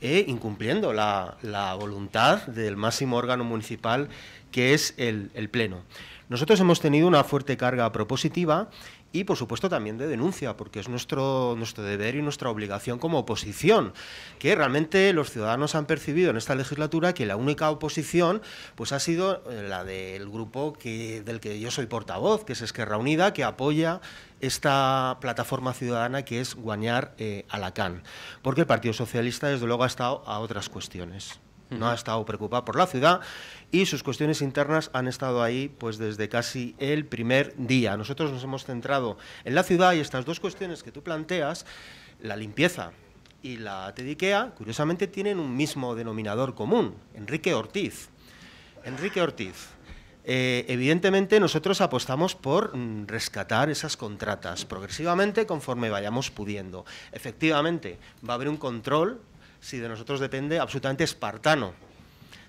E incumpliendo la, voluntad del máximo órgano municipal, que es el Pleno. Nosotros hemos tenido una fuerte carga propositiva y por supuesto también de denuncia, porque es nuestro, nuestro deber y nuestra obligación como oposición, que realmente los ciudadanos han percibido en esta legislatura que la única oposición pues ha sido eh, la del grupo que, del que yo soy portavoz, que es Esquerra Unida, que apoya esta plataforma ciudadana que es guañar eh, a la Can porque el Partido Socialista desde luego ha estado a otras cuestiones no ha estado preocupada por la ciudad y sus cuestiones internas han estado ahí pues desde casi el primer día. Nosotros nos hemos centrado en la ciudad y estas dos cuestiones que tú planteas, la limpieza y la Tediquea, curiosamente tienen un mismo denominador común, Enrique Ortiz. Enrique Ortiz. Eh, evidentemente nosotros apostamos por mm, rescatar esas contratas progresivamente conforme vayamos pudiendo. Efectivamente, va a haber un control si de nosotros depende, absolutamente espartano,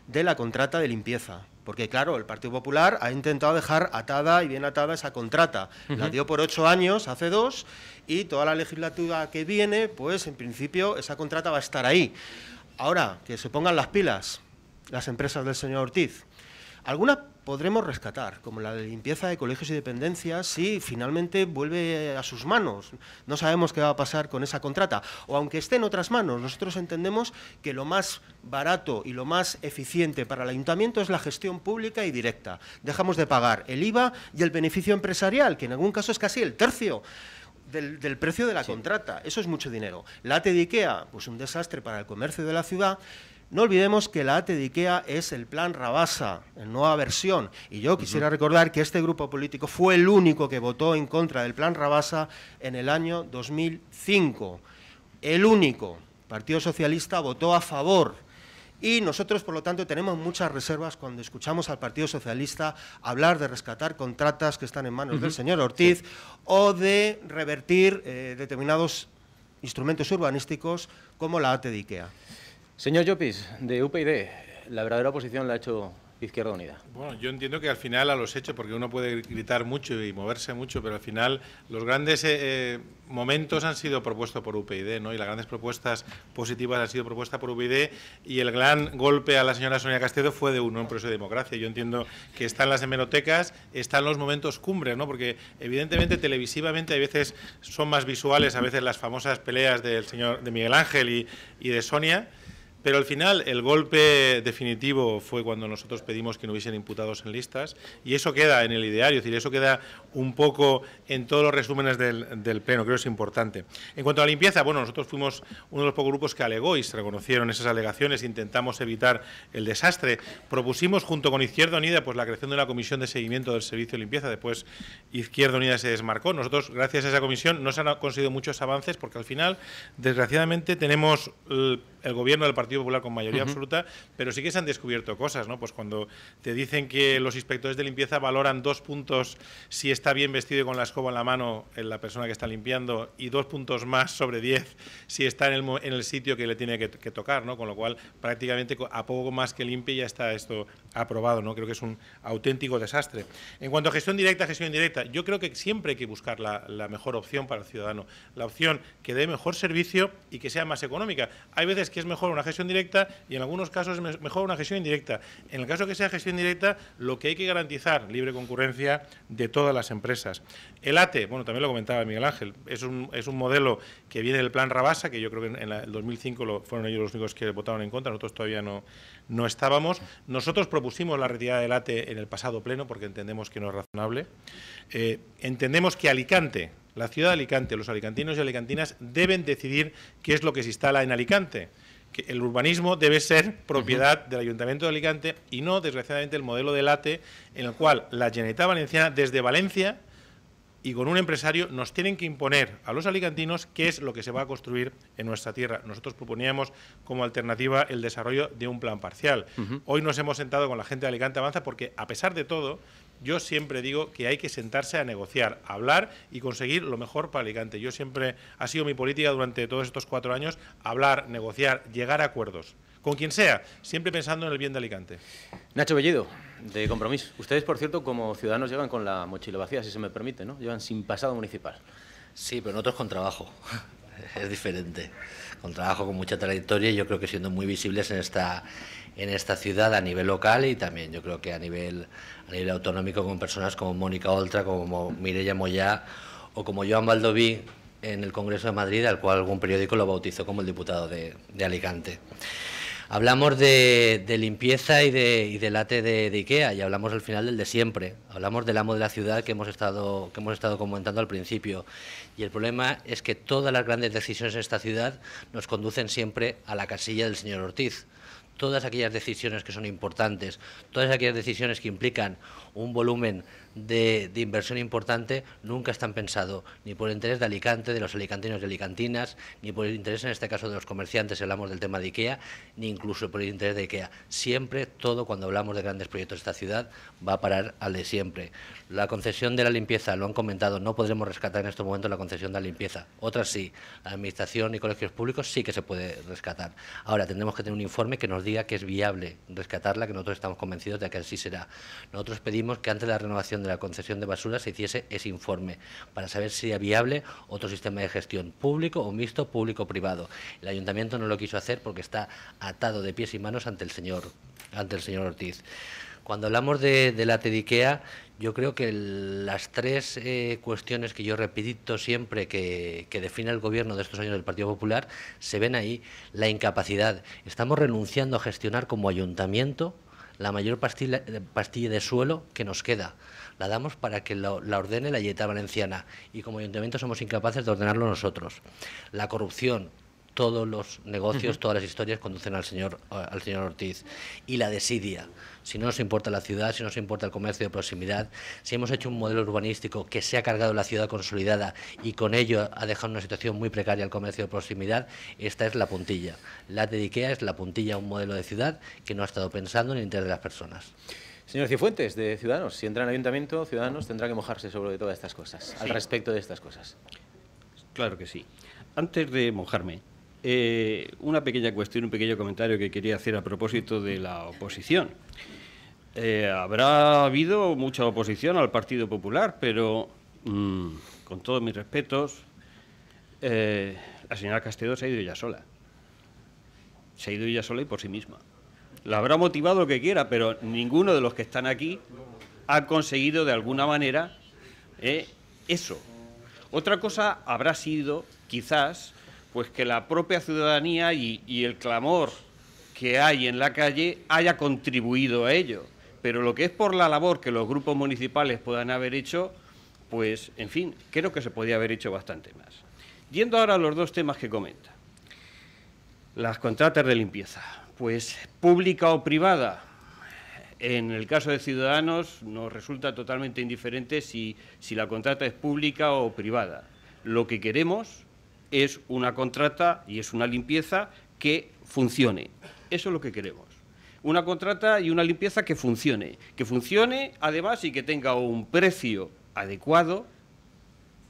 de la contrata de limpieza. Porque claro, el Partido Popular ha intentado dejar atada y bien atada esa contrata. La dio por ocho años, hace dos, y toda la legislatura que viene, pues en principio esa contrata va a estar ahí. Ahora, que se pongan las pilas las empresas del señor Ortiz, algunas podremos rescatar, como la de limpieza de colegios y dependencias, si finalmente vuelve a sus manos. No sabemos qué va a pasar con esa contrata. O aunque esté en otras manos, nosotros entendemos que lo más barato y lo más eficiente para el ayuntamiento es la gestión pública y directa. Dejamos de pagar el IVA y el beneficio empresarial, que en algún caso es casi el tercio. Del, precio de la contrata. Eso es mucho dinero. La ted IKEA, pues un desastre para el comercio de la ciudad. No olvidemos que la ATE de IKEA es el plan Rabasa, en nueva versión. Y yo quisiera recordar que este grupo político fue el único que votó en contra del plan Rabasa en el año 2005. El único. Partido Socialista votó a favor. Y nosotros, por lo tanto, tenemos muchas reservas cuando escuchamos al Partido Socialista hablar de rescatar contratas que están en manos del señor Ortiz o de revertir eh, determinados instrumentos urbanísticos como la ATE de IKEA. Señor Llopis, de UPyD, la verdadera oposición la ha hecho Izquierda Unida. Bueno, yo entiendo que al final a los hechos, porque uno puede gritar mucho y moverse mucho, pero al final los grandes eh, eh, momentos han sido propuestos por UPyD, ¿no? Y las grandes propuestas positivas han sido propuestas por UPyD y el gran golpe a la señora Sonia Castedo fue de uno en proceso de democracia. Yo entiendo que están las hemerotecas, están los momentos cumbre, ¿no? Porque evidentemente televisivamente a veces son más visuales, a veces las famosas peleas del señor de Miguel Ángel y, y de Sonia. Pero al final el golpe definitivo fue cuando nosotros pedimos que no hubiesen imputados en listas y eso queda en el ideario, es decir, eso queda un poco en todos los resúmenes del, Pleno, creo que es importante. En cuanto a la limpieza, bueno, nosotros fuimos uno de los pocos grupos que alegó y se reconocieron esas alegaciones, intentamos evitar el desastre. Propusimos junto con Izquierda Unida pues la creación de una comisión de seguimiento del servicio de limpieza, después Izquierda Unida se desmarcó. Nosotros, gracias a esa comisión, no se han conseguido muchos avances porque al final, desgraciadamente, tenemos... Eh, el gobierno del Partido Popular con mayoría absoluta, pero sí que se han descubierto cosas, ¿no? Pues cuando te dicen que los inspectores de limpieza valoran dos puntos si está bien vestido y con la escoba en la mano la persona que está limpiando y dos puntos más sobre diez si está en el, en el sitio que le tiene que, que tocar, ¿no? Con lo cual, prácticamente a poco más que limpie ya está esto aprobado. ¿no? Creo que es un auténtico desastre. En cuanto a gestión directa, gestión indirecta, yo creo que siempre hay que buscar la, mejor opción para el ciudadano, la opción que dé mejor servicio y que sea más económica. Hay veces que es mejor una gestión directa y en algunos casos es mejor una gestión indirecta. En el caso que sea gestión directa, lo que hay que garantizar libre concurrencia de todas las empresas. El ATE, bueno, también lo comentaba Miguel Ángel, es un, modelo que viene del plan Rabasa, que yo creo que en, el 2005 fueron ellos los únicos que votaron en contra, nosotros todavía no, no estábamos. Nosotros propusimos la retirada del ATE en el pasado pleno porque entendemos que no es razonable. Eh, entendemos que Alicante, la ciudad de Alicante, los alicantinos y alicantinas deben decidir qué es lo que se instala en Alicante. Que el urbanismo debe ser propiedad del Ayuntamiento de Alicante y no, desgraciadamente, el modelo del ATE en el cual la Generalitat Valenciana desde Valencia y con un empresario nos tienen que imponer a los alicantinos qué es lo que se va a construir en nuestra tierra. Nosotros proponíamos como alternativa el desarrollo de un plan parcial. Hoy nos hemos sentado con la gente de Alicante Avanza porque, a pesar de todo, yo siempre digo que hay que sentarse a negociar, hablar y conseguir lo mejor para Alicante. Yo siempre, ha sido mi política durante todos estos cuatro años, hablar, negociar, llegar a acuerdos con quien sea, siempre pensando en el bien de Alicante. Nacho Bellido, de Compromís. Ustedes, por cierto, como ciudadanos llevan con la mochila vacía, si se me permite, ¿no? Llevan sin pasado municipal. Sí, pero nosotros con trabajo. es diferente. Con trabajo, con mucha trayectoria y yo creo que siendo muy visibles en esta, en esta ciudad a nivel local y también yo creo que a nivel, a nivel autonómico con personas como Mónica Oltra, como Mireia Moyá o como Joan Baldoví en el Congreso de Madrid, al cual algún periódico lo bautizó como el diputado de Alicante. Hablamos de, limpieza y de, y de late de, Ikea y hablamos al final del de siempre. Hablamos del amo de la ciudad que hemos estado, que hemos estado comentando al principio. Y el problema es que todas las grandes decisiones en esta ciudad nos conducen siempre a la casilla del señor Ortiz todas aquellas decisiones que son importantes, todas aquellas decisiones que implican un volumen de, inversión importante nunca están pensado ni por el interés de Alicante, de los alicantinos de alicantinas, ni por el interés en este caso de los comerciantes, hablamos del tema de IKEA, ni incluso por el interés de IKEA. Siempre todo cuando hablamos de grandes proyectos de esta ciudad va a parar al de siempre. La concesión de la limpieza, lo han comentado, no podremos rescatar en este momento la concesión de la limpieza. Otras sí, la administración y colegios públicos sí que se puede rescatar. Ahora tendremos que tener un informe que nos diga que es viable rescatarla, que nosotros estamos convencidos de que así será. Nosotros pedimos que antes de la renovación de la concesión de basura se hiciese ese informe para saber si era viable otro sistema de gestión público o mixto público-privado. El ayuntamiento no lo quiso hacer porque está atado de pies y manos ante el señor, ante el señor Ortiz. Cuando hablamos de, la Tediquea, yo creo que las tres eh, cuestiones que yo repito siempre que, que, define el gobierno de estos años del Partido Popular se ven ahí. La incapacidad. Estamos renunciando a gestionar como ayuntamiento la mayor eh, pastilla de suelo que nos queda la damos para que la ordene la yeta Valenciana y como ayuntamiento somos incapaces de ordenarlo nosotros. La corrupción, todos los negocios, todas las historias conducen al señor, al señor Ortiz. Y la desidia. Si no nos importa la ciudad, si no nos importa el comercio de proximidad, si hemos hecho un modelo urbanístico que se ha cargado la ciudad consolidada y con ello ha dejado una situación muy precaria al comercio de proximidad, esta es la puntilla. La de Ikea es la puntilla a un modelo de ciudad que no ha estado pensando en el interés de las personas. Señor Cifuentes, de Ciudadanos, si entra en ayuntamiento, Ciudadanos tendrá que mojarse sobre todas estas cosas, al respecto de estas cosas. Claro que sí. Antes de mojarme, eh, una pequeña cuestión, un pequeño comentario que quería hacer a propósito de la oposición. Eh, habrá habido mucha oposición al Partido Popular, pero mm, con todos mis respetos, eh, la señora Castedo se ha ido ya sola. Se ha ido ella sola y por sí misma la habrá motivado lo que quiera, pero ninguno de los que están aquí ha conseguido de alguna manera eh, eso. Otra cosa habrá sido, quizás, pues que la propia ciudadanía y, y el clamor que hay en la calle haya contribuido a ello. Pero lo que es por la labor que los grupos municipales puedan haber hecho, pues, en fin, creo que se podía haber hecho bastante más. Yendo ahora a los dos temas que comenta. Las contratas de limpieza pues pública o privada. En el caso de Ciudadanos nos resulta totalmente indiferente si, la contrata es pública o privada. Lo que queremos es una contrata y es una limpieza que funcione. Eso es lo que queremos. Una contrata y una limpieza que funcione. Que funcione además y que tenga un precio adecuado,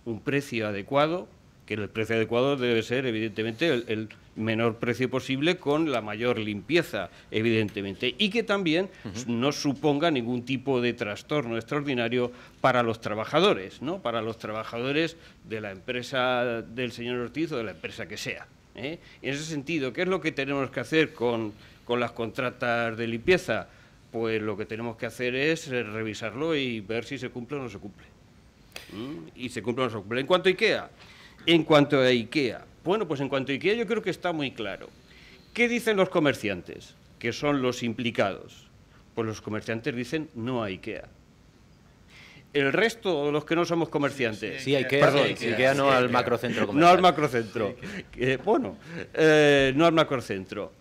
un precio adecuado, que el precio adecuado debe ser evidentemente el menor precio posible con la mayor limpieza, evidentemente, y que también no suponga ningún tipo de trastorno extraordinario para los trabajadores, ¿no? Para los trabajadores de la empresa del señor Ortiz o de la empresa que sea. ¿eh? En ese sentido, ¿qué es lo que tenemos que hacer con, las contratas de limpieza? Pues lo que tenemos que hacer es revisarlo y ver si se cumple o no se cumple. Y se cumple o no se cumple. En cuanto a IKEA, en cuanto a IKEA, bueno, pues en cuanto a IKEA yo creo que está muy claro. ¿Qué dicen los comerciantes, que son los implicados? Pues los comerciantes dicen no a IKEA. El resto, los que no somos comerciantes. Sí, perdón, Ikea, no al macrocentro comercial. No al macrocentro. bueno, eh, no al macrocentro.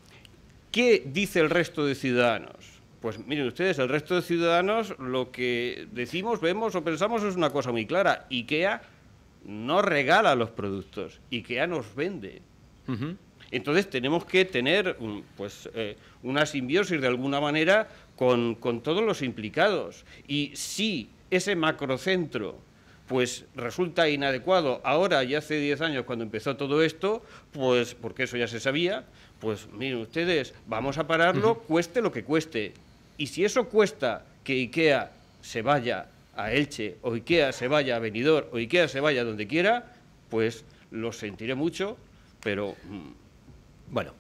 ¿Qué dice el resto de ciudadanos? Pues miren ustedes, el resto de ciudadanos lo que decimos, vemos o pensamos es una cosa muy clara. IKEA no regala los productos, IKEA nos vende. Entonces tenemos que tener pues, eh, una simbiosis de alguna manera con, todos los implicados. Y si ese macrocentro pues resulta inadecuado ahora y hace 10 años cuando empezó todo esto, pues porque eso ya se sabía, pues miren ustedes, vamos a pararlo, cueste lo que cueste. Y si eso cuesta que IKEA se vaya a Elche o Ikea se vaya a Benidorm o Ikea se vaya donde quiera, pues lo sentiré mucho, pero... Mm. Bueno,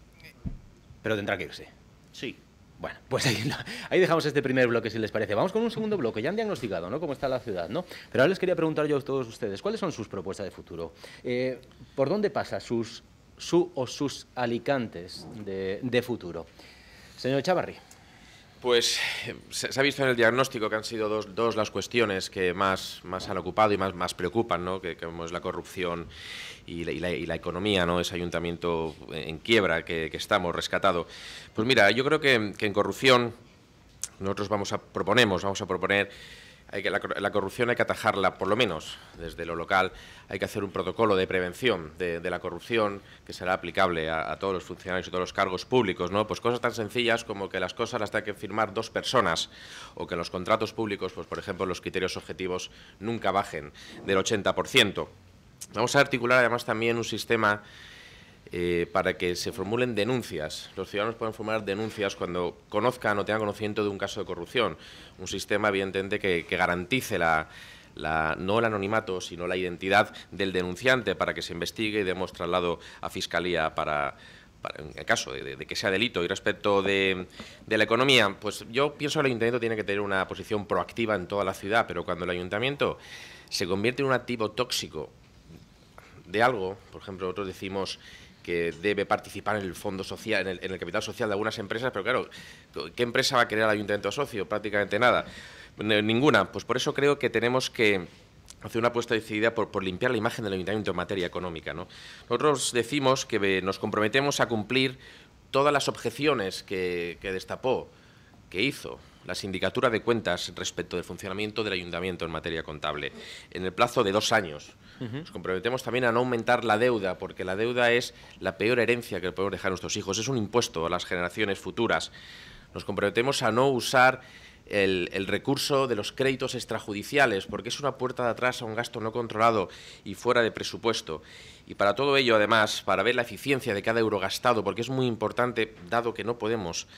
pero tendrá que irse. Sí. Bueno, pues ahí, dejamos este primer bloque, si les parece. Vamos con un segundo bloque. Ya han diagnosticado, ¿no?, cómo está la ciudad, ¿no? Pero ahora les quería preguntar yo a todos ustedes, ¿cuáles son sus propuestas de futuro? Eh, ¿Por dónde pasa sus, su o sus alicantes de, de futuro? Señor Chavarri. Pues se, ha visto en el diagnóstico que han sido dos, las cuestiones que más, más, han ocupado y más, más preocupan, ¿no? que, como es la corrupción y la, economía, ¿no? ese ayuntamiento en quiebra que, estamos, rescatado. Pues mira, yo creo que, que en corrupción nosotros vamos a proponemos, vamos a proponer hay que, la, corrupción hay que atajarla, por lo menos desde lo local. Hay que hacer un protocolo de prevención de, la corrupción que será aplicable a, todos los funcionarios y todos los cargos públicos. ¿no? Pues cosas tan sencillas como que las cosas las tengan que firmar dos personas o que los contratos públicos, pues por ejemplo, los criterios objetivos nunca bajen del 80%. Vamos a articular además también un sistema eh, para que se formulen denuncias. Los ciudadanos pueden formular denuncias cuando conozcan o tengan conocimiento de un caso de corrupción. Un sistema, evidentemente, que, garantice la, no el anonimato, sino la identidad del denunciante para que se investigue y demos traslado a Fiscalía para, en el caso de, que sea delito. Y respecto de, de, la economía, pues yo pienso que el ayuntamiento tiene que tener una posición proactiva en toda la ciudad, pero cuando el ayuntamiento se convierte en un activo tóxico de algo, por ejemplo, nosotros decimos que debe participar en el fondo social, en el, capital social de algunas empresas, pero claro, ¿qué empresa va a crear el ayuntamiento socio? Prácticamente nada. Ninguna. Pues por eso creo que tenemos que hacer una apuesta decidida por, limpiar la imagen del ayuntamiento en materia económica. Nosotros decimos que eh, nos comprometemos a cumplir todas las objeciones que, que destapó, que hizo la sindicatura de cuentas respecto del funcionamiento del ayuntamiento en materia contable en el plazo de dos años. Nos comprometemos también a no aumentar la deuda, porque la deuda es la peor herencia que podemos dejar a nuestros hijos, es un impuesto a las generaciones futuras. Nos comprometemos a no usar el, recurso de los créditos extrajudiciales, porque es una puerta de atrás a un gasto no controlado y fuera de presupuesto. Y para todo ello, además, para ver la eficiencia de cada euro gastado, porque es muy importante, dado que no podemos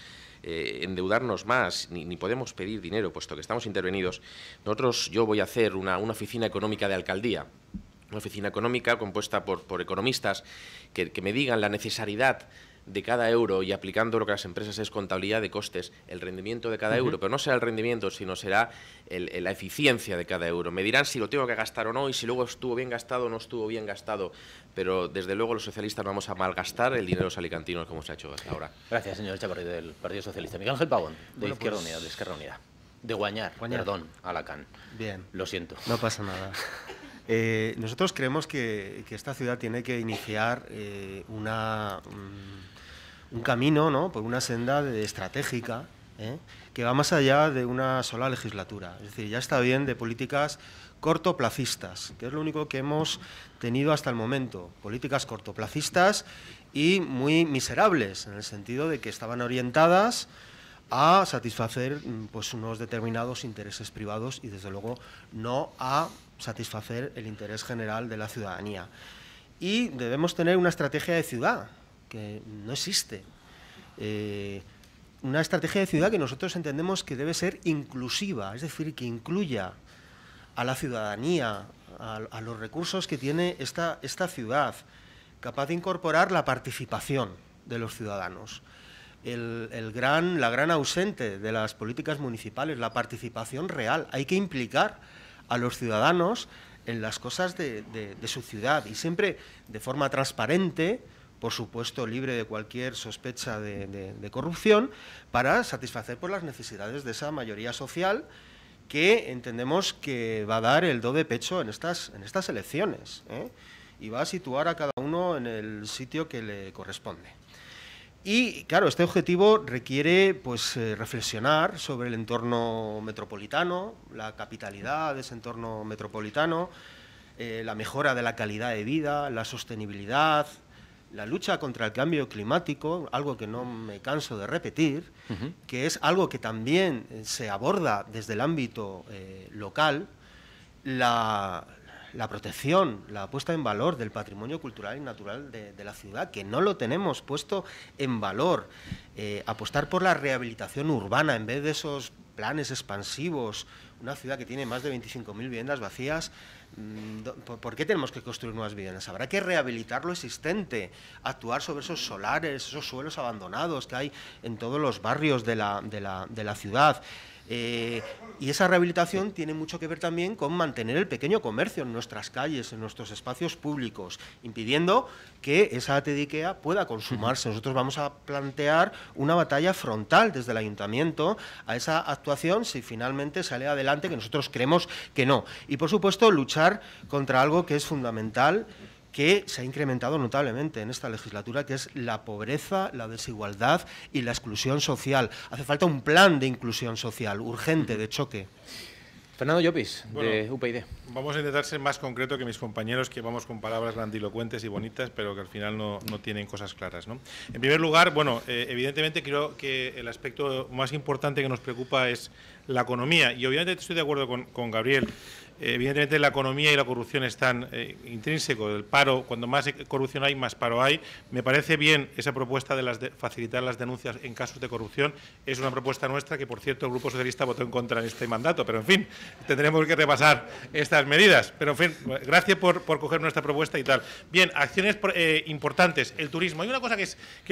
eh, endeudarnos más ni, podemos pedir dinero, puesto que estamos intervenidos, nosotros yo voy a hacer una oficina económica de alcaldía una oficina económica compuesta por, por economistas que, me digan la necesidad de cada euro y aplicando lo que las empresas es contabilidad de costes, el rendimiento de cada euro, pero no será el rendimiento, sino será la eficiencia de cada euro. Me dirán si lo tengo que gastar o no y si luego estuvo bien gastado o no estuvo bien gastado, pero desde luego los socialistas vamos a malgastar el dinero de alicantinos como se ha hecho hasta ahora. Gracias, señor del Partido Socialista. Miguel Ángel Pavón, de Izquierda pues- Unidad. de Izquierda Unida. De Guañar, Guañar, perdón, Alacán. Bien. Lo siento. No pasa nada. Eh, nosotros creemos que, esta ciudad tiene que iniciar eh, mm, un, camino ¿no? por una senda estratégica ¿eh? que va más allá de una sola legislatura. Es decir, ya está bien de políticas cortoplacistas, que es lo único que hemos tenido hasta el momento, políticas cortoplacistas y muy miserables, en el sentido de que estaban orientadas a satisfacer mm, pues, unos determinados intereses privados y, desde luego, no a satisfacer el interés general de la ciudadanía. Y debemos tener una estrategia de ciudad, que no existe. Eh, una estrategia de ciudad que nosotros entendemos que debe ser inclusiva, es decir, que incluya a la ciudadanía, a, los recursos que tiene esta, esta ciudad, capaz de incorporar la participación de los ciudadanos. El, gran, la gran ausente de las políticas municipales, la participación real. Hay que implicar a los ciudadanos en las cosas de, su ciudad y siempre de forma transparente, por supuesto libre de cualquier sospecha de, corrupción, para satisfacer por pues, las necesidades de esa mayoría social que entendemos que va a dar el do de pecho en estas, en estas elecciones ¿eh? y va a situar a cada uno en el sitio que le corresponde. Y claro, este objetivo requiere pues, eh, reflexionar sobre el entorno metropolitano, la capitalidad de ese entorno metropolitano, eh, la mejora de la calidad de vida, la sostenibilidad, la lucha contra el cambio climático, algo que no me canso de repetir, que es algo que también se aborda desde el ámbito eh, local, la, la protección, la puesta en valor del patrimonio cultural y natural de, la ciudad, que no lo tenemos puesto en valor. Eh, apostar por la rehabilitación urbana en vez de esos planes expansivos, una ciudad que tiene más de 25.000 viviendas vacías, mm, ¿por qué tenemos que construir nuevas viviendas? Habrá que rehabilitar lo existente, actuar sobre esos solares, esos suelos abandonados que hay en todos los barrios de la ciudad. Eh, y esa rehabilitación tiene mucho que ver también con mantener el pequeño comercio en nuestras calles, en nuestros espacios públicos, impidiendo que esa tediquea pueda consumarse. Nosotros vamos a plantear una batalla frontal desde el ayuntamiento a esa actuación si finalmente sale adelante, que nosotros creemos que no. Y por supuesto, luchar contra algo que es fundamental que se ha incrementado notablemente en esta legislatura, que es la pobreza, la desigualdad y la exclusión social. Hace falta un plan de inclusión social urgente, de choque. Fernando Llopis, de UPyD. Vamos a intentar ser más concreto que mis compañeros, que vamos con palabras grandilocuentes y bonitas, pero que al final no, tienen cosas claras. En primer lugar, bueno, eh, evidentemente creo que el aspecto más importante que nos preocupa es la economía. Y obviamente estoy de acuerdo con, con Gabriel evidentemente la economía y la corrupción están eh, intrínsecos. El paro, cuando más corrupción hay, más paro hay. Me parece bien esa propuesta de, las facilitar las denuncias en casos de corrupción. Es una propuesta nuestra que, por cierto, el Grupo Socialista votó en contra en este mandato. Pero, en fin, tendremos que repasar estas medidas. Pero, en fin, gracias por, coger nuestra propuesta y tal. Bien, acciones eh, importantes. El turismo. Hay una cosa que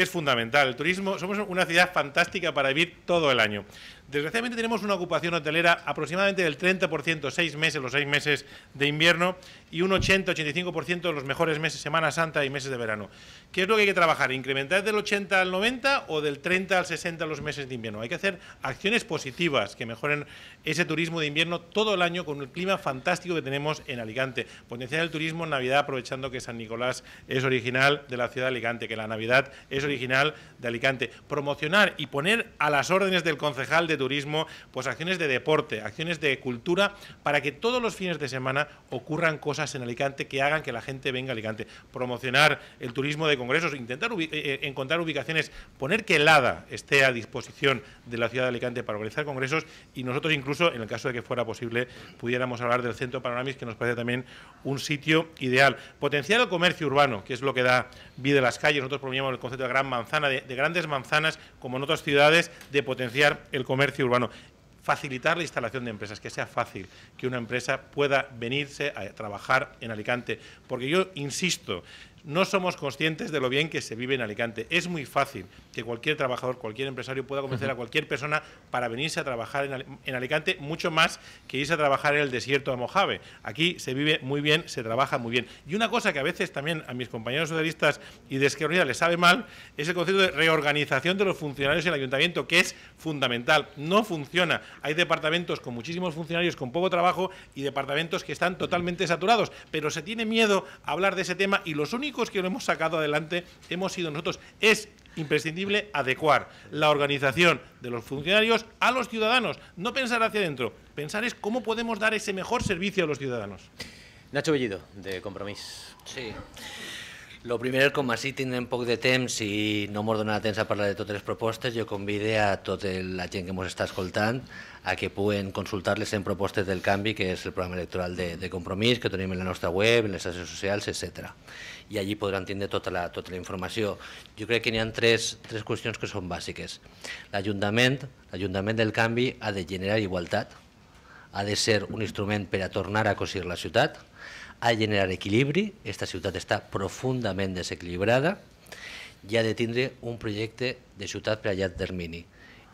es fundamental. El turismo, somos una ciudad fantástica para vivir todo el año. Desgraciadamente tenemos una ocupación hotelera aproximadamente del 30%, seis meses, los seis meses de invierno, y un 80-85% de los mejores meses, Semana Santa y meses de verano. ¿Qué es lo que hay que trabajar? ¿Incrementar del 80 al 90 o del 30 al 60 los meses de invierno? Hay que hacer acciones positivas que mejoren ese turismo de invierno todo el año con el clima fantástico que tenemos en Alicante. Potenciar el turismo en Navidad aprovechando que San Nicolás es original de la ciudad de Alicante, que la Navidad es original de Alicante. Promocionar y poner a las órdenes del concejal de turismo pues acciones de deporte, acciones de cultura, para que todos los fines de semana ocurran cosas en Alicante que hagan que la gente venga a Alicante. Promocionar el turismo de congresos, intentar eh, eh, encontrar ubicaciones, poner que el ADA esté a disposición de la ciudad de Alicante para organizar congresos y nosotros incluso, en el caso de que fuera posible, pudiéramos hablar del Centro Panoramis, que nos parece también un sitio ideal. Potenciar el comercio urbano, que es lo que da vida a las calles. Nosotros promovíamos el concepto de gran manzana, de grandes manzanas, como en otras ciudades, de potenciar el comercio urbano facilitar la instalación de empresas, que sea fácil que una empresa pueda venirse a trabajar en Alicante. Porque yo insisto, no somos conscientes de lo bien que se vive en Alicante. Es muy fácil que cualquier trabajador, cualquier empresario pueda convencer a cualquier persona para venirse a trabajar en, Alicante, mucho más que irse a trabajar en el desierto de Mojave. Aquí se vive muy bien, se trabaja muy bien. Y una cosa que a veces también a mis compañeros socialistas y de Esquerra les sabe mal es el concepto de reorganización de los funcionarios en el ayuntamiento, que es fundamental. No funciona. Hay departamentos con muchísimos funcionarios con poco trabajo y departamentos que están totalmente saturados, pero se tiene miedo a hablar de ese tema y los únicos que lo hemos sacado adelante hemos sido nosotros. Es imprescindible adecuar la organización de los funcionarios a los ciudadanos. No pensar hacia adentro, pensar es cómo podemos dar ese mejor servicio a los ciudadanos. Nacho Bellido, de Compromís. Sí. Lo primero con más així tindrem poc de temps y no mordo donarà tensa para hablar de todas las propuestas, yo convide a toda la gente que hemos estado escuchando, a que pueden consultarles en Propostes del Cambio, que es el programa electoral de, de compromís que tenemos en la web, en las redes sociales, etc. i allí podran tindre tota la, tota la informació. Jo crec que n'hi ha tres, tres qüestions que són bàsiques. L'Ajuntament l'Ajuntament del Canvi ha de generar igualtat, ha de ser un instrument per a tornar a cosir la ciutat, ha de generar equilibri, aquesta ciutat està profundament desequilibrada, i ha de tindre un projecte de ciutat per a llarg termini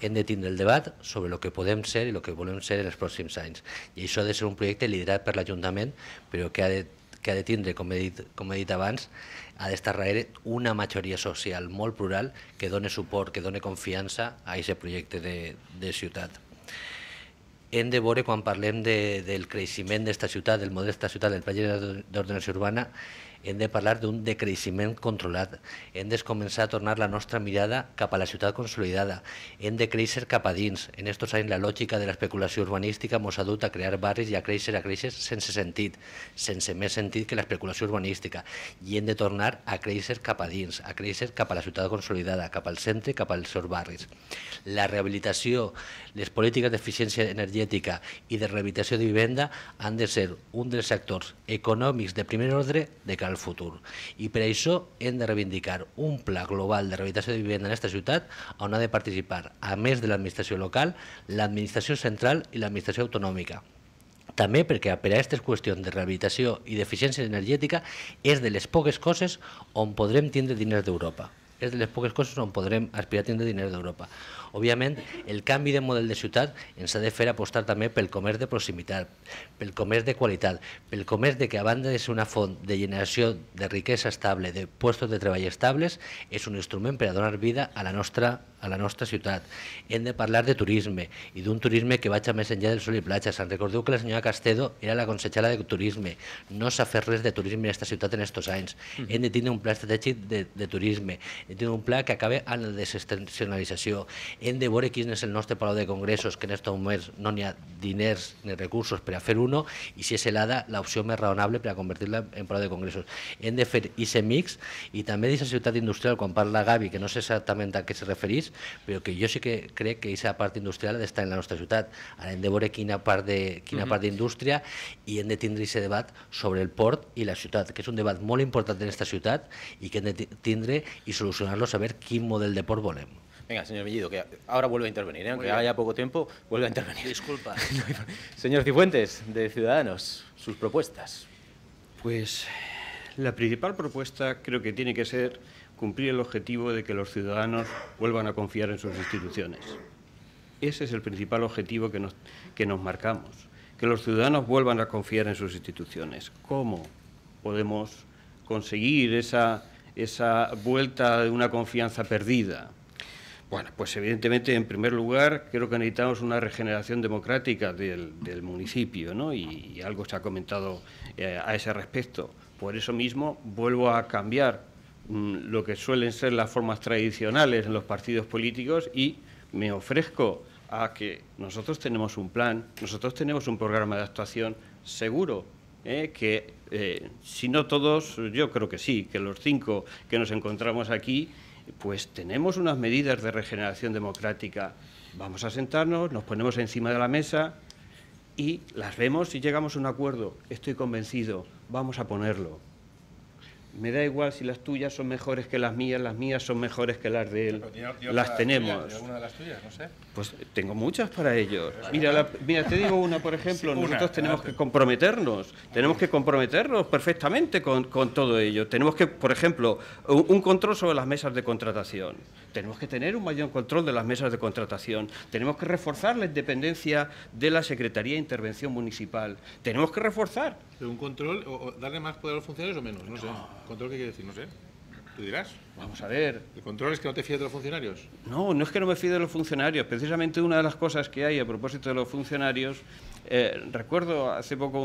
hem de tindre el debat sobre el que podem ser i el que volem ser en els pròxims anys. I això ha de ser un projecte liderat per l'Ajuntament, però que ha de que ha de tindre, com he dit, com he dit abans, ha d'estar darrere una majoria social molt plural que done suport, que done confiança a aquest projecte de, de ciutat. Hem de veure, quan parlem de, del creixement d'esta ciutat, del model d'esta ciutat, del pla d'ordenació urbana, hem de parlar d'un decreixement controlat, hem de començar a tornar la nostra mirada cap a la ciutat consolidada, hem de créixer cap a dins. En aquests anys la lògica de l'especulació urbanística ens ha dut a crear barris i a créixer, a créixer sense sentit, sense més sentit que l'especulació urbanística, i hem de tornar a créixer cap a dins, a créixer cap a la ciutat consolidada, cap al centre, cap als seus barris. La rehabilitació, les polítiques d'eficiència energètica i de rehabilitació de vivenda han de ser un dels sectors econòmics de primer ordre de cal el futur. I per això hem de reivindicar un pla global de rehabilitació de vivenda en aquesta ciutat on ha de participar, a més de l'administració local, l'administració central i l'administració autonòmica també perquè per a aquestes qüestions de rehabilitació i d'eficiència energètica és de les poques coses on podrem tindre diners d'Europa. És de les poques coses on podrem aspirar a tindre diners d'Europa. Òbviament, el canvi de model de ciutat ens ha de fer apostar també pel comerç de proximitat, pel comerç de qualitat, pel comerç de que a banda de ser una font de generació de riquesa estable, de puestos de treball estables, és un instrument per a donar vida a la nostra a la nostra ciutat. Hem de parlar de turisme i d'un turisme que vaig a més enllà del sol i platja. Se'n recordeu que la senyora Castedo era la consellera de turisme. No s'ha fet res de turisme en aquesta ciutat en aquests anys. Mm-hmm. Hem de tindre un pla estratègic de, de turisme, hem de tindre un pla que acabi amb la desestacionalització. Hem de veure quin és el nostre palau de congressos, que en aquests moments no n'hi ha diners ni recursos per a fer uno, i si és helada, l'opció més raonable per a convertir-la en palau de congressos. Hem de fer ICE i també d'aquesta ciutat industrial, quan parla Gavi, que no sé exactament a què es referís, Pero que yo sí que creo que esa parte industrial está en la ciudad. ciutat. en hem de veure quina de, industria? Y en de tindre ese debate sobre el port y la ciudad, que es un debate muy importante en esta ciudad, y que en de tindre y solucionarlo saber qué modelo de port volem. Venga, señor Bellido, que ahora vuelve a intervenir, ¿eh? aunque haya poco tiempo, vuelve a intervenir. Disculpa. señor Cifuentes, de Ciudadanos, sus propuestas. Pues la principal propuesta creo que tiene que ser cumplir el objetivo de que los ciudadanos vuelvan a confiar en sus instituciones. Ese es el principal objetivo que nos, que nos marcamos, que los ciudadanos vuelvan a confiar en sus instituciones. ¿Cómo podemos conseguir esa, vuelta de una confianza perdida? Bueno, pues evidentemente, en primer lugar, creo que necesitamos una regeneración democrática del, municipio, ¿no? Y, algo se ha comentado eh, a ese respecto. Por eso mismo, vuelvo a cambiar Mm, lo que suelen ser las formas tradicionales en los partidos políticos y me ofrezco a que nosotros tenemos un plan, nosotros tenemos un programa de actuación seguro, ¿eh? que eh, si no todos, yo creo que sí, que los cinco que nos encontramos aquí, pues tenemos unas medidas de regeneración democrática. Vamos a sentarnos, nos ponemos encima de la mesa y las vemos y llegamos a un acuerdo. Estoy convencido, vamos a ponerlo me da igual si las tuyas son mejores que las mías, las mías son mejores que las de él. las tenemos. ¿Alguna de las tuyas? No sé. Pues tengo muchas para ellos. Mira, la, mira te digo una, por ejemplo. nosotros tenemos que comprometernos. Tenemos que comprometernos perfectamente con, todo ello. Tenemos que, por ejemplo, un, control sobre las mesas de contratación. Tenemos que tener un mayor control de las mesas de contratación, tenemos que reforzar la independencia de la Secretaría de Intervención Municipal, tenemos que reforzar. un control, o, darle más poder a los funcionarios o menos? No, sé. ¿Control qué quiere decir? No sé. ¿Tú dirás? Vamos a ver. ¿El control es que no te fíes de los funcionarios? No, no es que no me fíe de los funcionarios. Precisamente una de las cosas que hay a propósito de los funcionarios, eh, recuerdo hace poco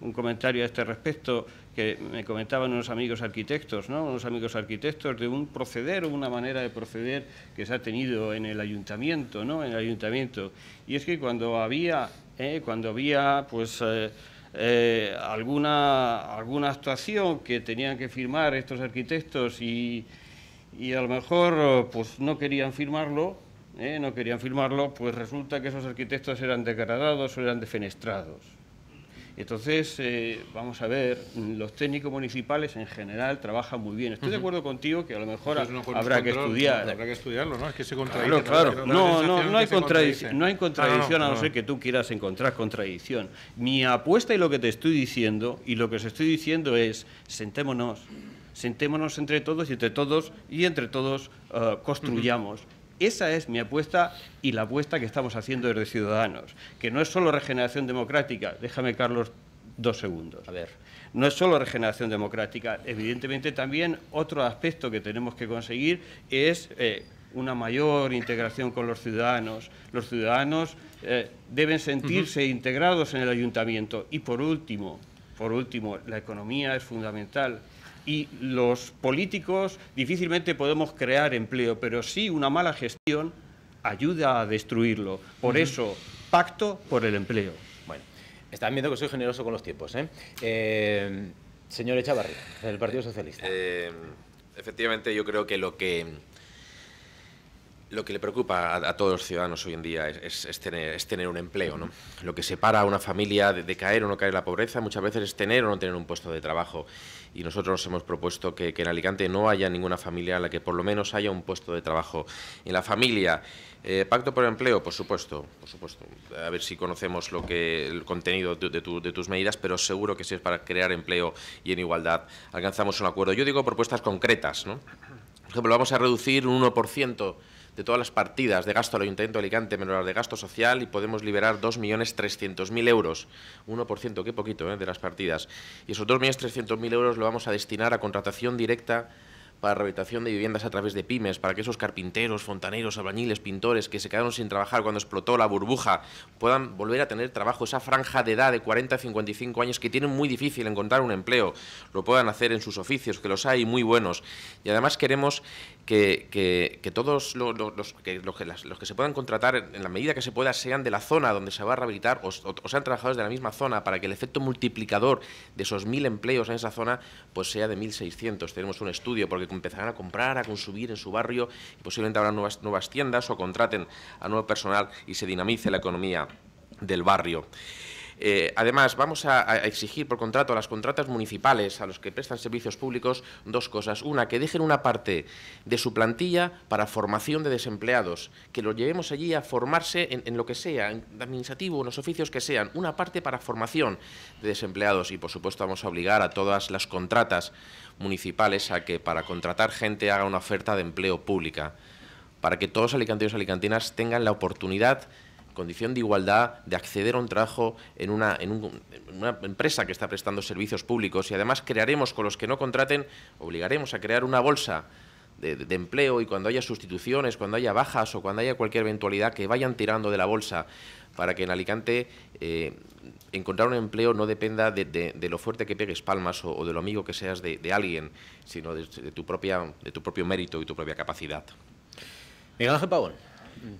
un comentario a este respecto que me comentaban unos amigos arquitectos, unos amigos arquitectos de un proceder o una manera de proceder que se ha tenido en el ayuntamiento, en el ayuntamiento. Y es que cuando había, eh, cuando había pues, eh, eh, alguna, alguna actuación que tenían que firmar estos arquitectos y, y a lo mejor pues, no querían firmarlo, no querían firmarlo, pues resulta que esos arquitectos eran degradados o eran defenestrados. Entonces, eh, vamos a ver, los técnicos municipales en general trabajan muy bien. Estoy de acuerdo contigo que a lo mejor habrá que estudiar. habrá que estudiarlo, ¿no? Es que se contradice. No, hay no hay contradicción a no, ser que tú quieras encontrar contradicción. Mi apuesta y lo que te estoy diciendo, y lo que os estoy diciendo es, sentémonos, sentémonos entre todos y entre todos, y entre todos eh, construyamos. Esa es mi apuesta y la apuesta que estamos haciendo desde Ciudadanos, que no es solo regeneración democrática, déjame Carlos dos segundos, a ver, no es solo regeneración democrática, evidentemente también otro aspecto que tenemos que conseguir es... Eh, una mayor integración con los ciudadanos. Los ciudadanos eh, deben sentirse integrados en el ayuntamiento. Y por último, por último, la economía es fundamental y los políticos difícilmente podemos crear empleo, pero sí una mala gestión ayuda a destruirlo. Por eso, pacto por el empleo. Bueno, están viendo que soy generoso con los tiempos. ¿eh? eh señor Echavarri, del Partido Socialista. Eh, efectivamente, yo creo que lo que... Lo que le preocupa a, todos los ciudadanos hoy en día es, tener, un empleo. ¿no? Lo que separa a una familia de, de, caer o no caer en la pobreza muchas veces es tener o no tener un puesto de trabajo y nosotros hemos propuesto que, en Alicante no haya ninguna familia en la que por lo menos haya un puesto de trabajo en la familia. Eh, pacto por el empleo, por supuesto, por supuesto. A ver si conocemos lo que el contenido de, de tus medidas, pero seguro que si es para crear empleo y en igualdad alcanzamos un acuerdo. Yo digo propuestas concretas, ¿no? Por ejemplo, vamos a reducir un 1% de todas las partidas de gasto al Ayuntamiento de Alicante, menos de gasto social, y podemos liberar 2.300.000 euros, 1%, qué poquito, ¿eh? de las partidas. Y esos 2.300.000 euros lo vamos a destinar a contratación directa para rehabilitación de viviendas a través de pymes, para que esos carpinteros, fontaneros, albañiles, pintores que se quedaron sin trabajar cuando explotó la burbuja puedan volver a tener trabajo, esa franja de edad de 40 a 55 años que tienen muy difícil encontrar un empleo, lo puedan hacer en sus oficios, que los hay muy buenos. Y además queremos que, todos los, que, se puedan contratar, en la medida que se pueda, sean de la zona donde se va a rehabilitar o, sean trabajadores de la misma zona para que el efecto multiplicador de esos mil empleos en esa zona pues sea de 1.600. Tenemos un estudio porque empezarán a comprar, a consumir en su barrio y posiblemente habrá nuevas, nuevas tiendas o contraten a nuevo personal y se dinamice la economía del barrio. Eh, además, vamos a, exigir por contrato a las contratas municipales, a los que prestan servicios públicos, dos cosas. Una, que dejen una parte de su plantilla para formación de desempleados, que los llevemos allí a formarse en, lo que sea, en administrativo, en los oficios que sean, una parte para formación de desempleados. Y, por supuesto, vamos a obligar a todas las contratas municipales a que para contratar gente haga una oferta de empleo pública, para que todos los alicantinos y alicantinas tengan la oportunidad condición de igualdad, de acceder a un trabajo en una, en, una, empresa que está prestando servicios públicos y además crearemos con los que no contraten, obligaremos a crear una bolsa de, empleo y cuando haya sustituciones, cuando haya bajas o cuando haya cualquier eventualidad que vayan tirando de la bolsa para que en Alicante eh, encontrar un empleo no dependa de, lo fuerte que pegues palmas o, o de lo amigo que seas de, alguien, sino de, tu propia, de tu propio mérito y tu propia capacidad. Miguel Ángel Pavón.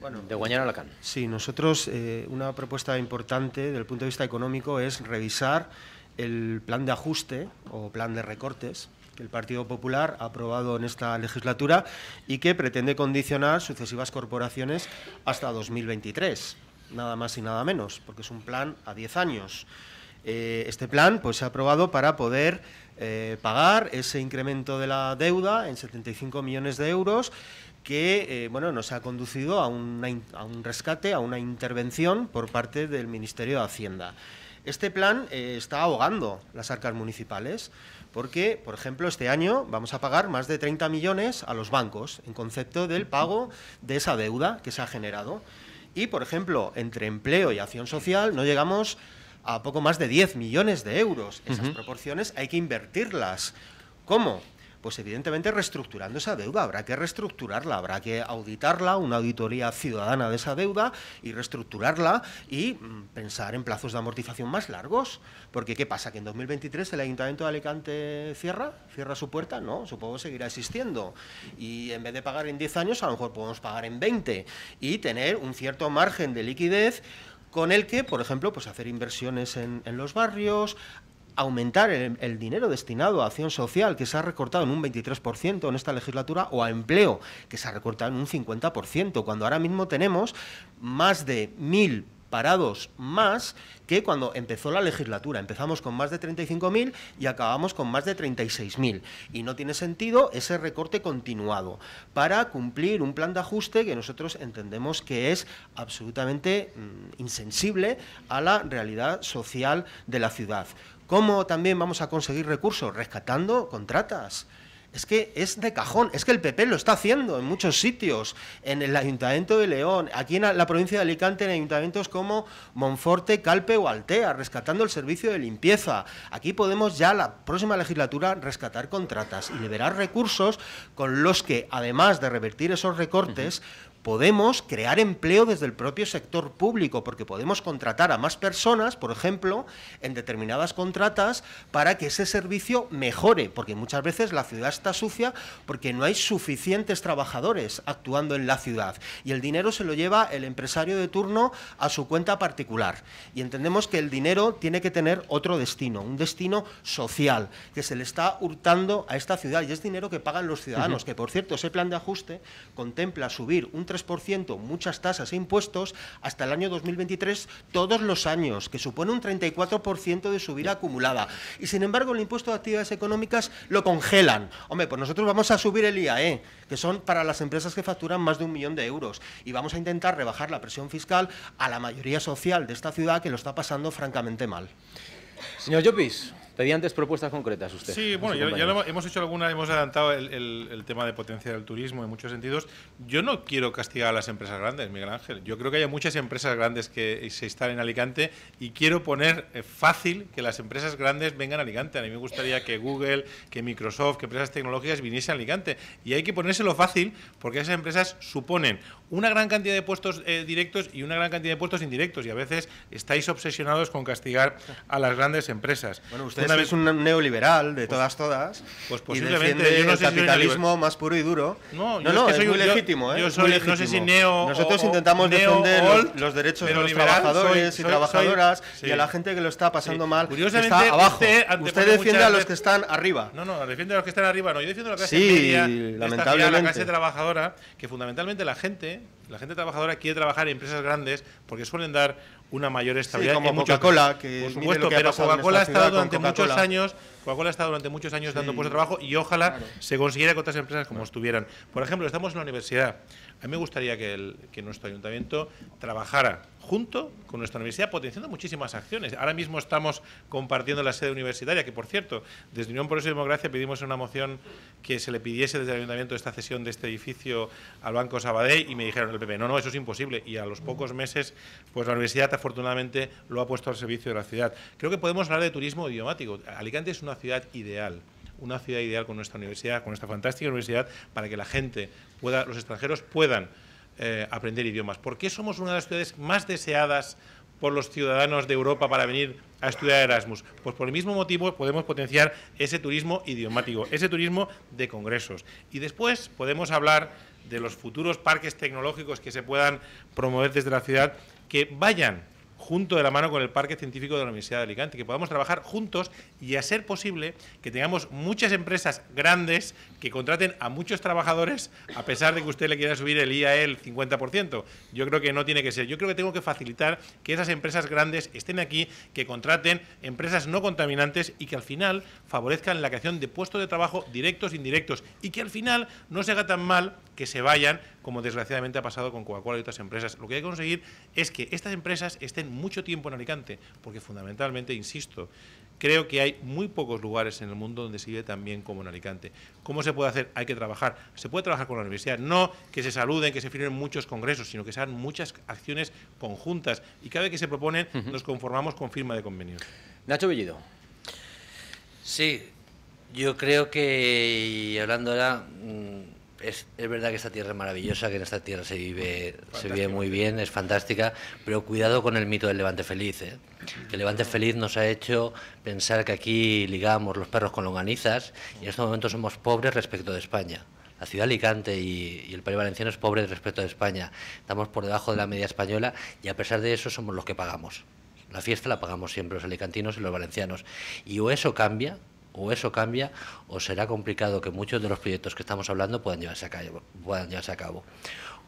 Bueno, de Guañana Lacán. Sí, nosotros eh, una propuesta importante desde el punto de vista económico es revisar el plan de ajuste o plan de recortes que el Partido Popular ha aprobado en esta legislatura y que pretende condicionar sucesivas corporaciones hasta 2023, nada más y nada menos, porque es un plan a 10 años. Eh, este plan pues, se ha aprobado para poder eh, pagar ese incremento de la deuda en 75 millones de euros que eh, bueno, nos ha conducido a, un rescate, a una intervención por parte del Ministerio de Hacienda. Este plan eh, está ahogando las arcas municipales porque, por ejemplo, este año vamos a pagar más de 30 millones a los bancos en concepto del pago de esa deuda que se ha generado. Y, por ejemplo, entre empleo y acción social no llegamos a poco más de 10 millones de euros. Esas proporciones hay que invertirlas. ¿Cómo? Pues evidentemente reestructurando esa deuda, habrá que reestructurarla, habrá que auditarla, una auditoría ciudadana de esa deuda y reestructurarla y mm, pensar en plazos de amortización más largos. Porque ¿qué pasa? ¿Que en 2023 el Ayuntamiento de Alicante cierra? ¿Cierra su puerta? No, supongo que seguirá existiendo. Y en vez de pagar en 10 años, a lo mejor podemos pagar en 20 y tener un cierto margen de liquidez con el que, por ejemplo, pues hacer inversiones en los barrios, aumentar el, dinero destinado a acción social, que se ha recortado en un 23% en esta legislatura, o a empleo, que se ha recortado en un 50%, cuando ahora mismo tenemos más de mil parados más que cuando empezó la legislatura. Empezamos con más de 35.000 y acabamos con más de 36.000. Y no tiene sentido ese recorte continuado para cumplir un plan de ajuste que nosotros entendemos que es absolutamente mm, insensible a la realidad social de la ciudad. ¿Cómo también vamos a conseguir recursos? Rescatando contratas. Es que es de cajón, es que el PP lo está haciendo en muchos sitios, en el Ayuntamiento de León, aquí en la provincia de Alicante, en ayuntamientos como Monforte, Calpe o Altea, rescatando el servicio de limpieza. Aquí podemos ya la próxima legislatura rescatar contratas y liberar recursos con los que, además de revertir esos recortes, podemos crear empleo desde el propio sector público, porque podemos contratar a más personas, por ejemplo, en determinadas contratas, para que ese servicio mejore, porque muchas veces la ciudad está sucia porque no hay suficientes trabajadores actuando en la ciudad y el dinero se lo lleva el empresario de turno a su cuenta particular. Y entendemos que el dinero tiene que tener otro destino, un destino social, que se le está hurtando a esta ciudad y es dinero que pagan los ciudadanos, que por cierto ese plan de ajuste contempla subir un 3%, muchas tasas e impuestos, hasta el año 2023 todos los años, que supone un 34% de subida acumulada. Y sin embargo, el impuesto de actividades económicas lo congelan. Hombre, pues nosotros vamos a subir el IAE, que son para las empresas que facturan más de un millón de euros, y vamos a intentar rebajar la presión fiscal a la mayoría social de esta ciudad que lo está pasando francamente mal. Señor Llopis. Pedía propuestas concretas usted. Sí, bueno, ya, hemos hecho alguna, hemos adelantado el, tema de potenciar el turismo en muchos sentidos. Yo no quiero castigar a las empresas grandes, Miguel Ángel. Yo creo que hay muchas empresas grandes que se instalan en Alicante y quiero poner eh, fácil que las empresas grandes vengan a Alicante. A mí me gustaría que Google, que Microsoft, que empresas tecnológicas viniesen a Alicante. Y hay que ponérselo fácil porque esas empresas suponen una gran cantidad de puestos eh, directos y una gran cantidad de puestos indirectos y a veces estáis obsesionados con castigar a las grandes empresas. Bueno, usted es un neoliberal de pues, todas todas pues, posiblemente el capitalismo más puro y duro. No, no, es legítimo, yo, soy, No sé si neo Nosotros intentamos defender los, derechos de los trabajadores y trabajadoras y a la gente que lo está pasando mal, está abajo. Usted, defiende a los que están arriba. No, no, defiende a los que están arriba, no, yo defiendo a la clase la clase trabajadora, que fundamentalmente la gente la gente trabajadora quiere trabajar en empresas grandes porque suelen dar una mayor estabilidad. como Coca-Cola, que por supuesto, pero Coca-Cola ha estado durante muchos años, Coca-Cola ha estado durante muchos años dando puestos de trabajo y ojalá se consiguiera que otras empresas como estuvieran. Por ejemplo, estamos en la universidad. A mí me gustaría que nuestro ayuntamiento trabajara junto con nuestra universidad, potenciando muchísimas acciones. Ahora mismo estamos compartiendo la sede universitaria, que por cierto, desde Unión eso y Democracia pedimos en una moción que se le pidiese desde el Ayuntamiento esta cesión de este edificio al Banco Sabadell y me dijeron el PP, no, no, eso es imposible. Y a los pocos meses, pues la universidad afortunadamente lo ha puesto al servicio de la ciudad. Creo que podemos hablar de turismo idiomático. Alicante es una ciudad ideal una ciudad ideal con nuestra universidad, con esta fantástica universidad, para que la gente pueda, los extranjeros puedan eh, aprender idiomas. ¿Por qué somos una de las ciudades más deseadas por los ciudadanos de Europa para venir a estudiar Erasmus? Pues por el mismo motivo podemos potenciar ese turismo idiomático, ese turismo de congresos. Y después podemos hablar de los futuros parques tecnológicos que se puedan promover desde la ciudad que vayan junto de la mano con el Parque Científico de la Universidad de Alicante, que podamos trabajar juntos y hacer posible que tengamos muchas empresas grandes que contraten a muchos trabajadores a pesar de que usted le quiera subir el IAE el 50%. Yo creo que no tiene que ser. Yo creo que tengo que facilitar que esas empresas grandes estén aquí, que contraten empresas no contaminantes y que al final favorezcan la creación de puestos de trabajo directos e indirectos y que al final no se haga tan mal que se vayan como desgraciadamente ha pasado con Coca-Cola y otras empresas. Lo que hay que conseguir es que estas empresas estén mucho tiempo en Alicante, porque fundamentalmente, insisto, creo que hay muy pocos lugares en el mundo donde se vive tan bien como en Alicante. ¿Cómo se puede hacer? Hay que trabajar. Se puede trabajar con la universidad, no que se saluden, que se firmen muchos congresos, sino que sean muchas acciones conjuntas y cada vez que se proponen nos conformamos con firma de convenios. Nacho Bellido. Sí, yo creo que, hablando ahora, mm, es, verdad que esta tierra es maravillosa, que en esta tierra se vive, muy bien, es fantástica, pero cuidado con el mito del levante feliz. ¿eh? el levante feliz nos ha hecho pensar que aquí ligamos los perros con longanizas y en estos momentos somos pobres respecto de España. La ciudad de Alicante y, el País Valenciano es pobre respecto de España. Estamos por debajo de la media española y a pesar de eso somos los que pagamos. La fiesta la pagamos siempre los alicantinos y los valencianos. Y o eso cambia, o eso cambia o será complicado que muchos de los proyectos que estamos hablando puedan llevarse a cabo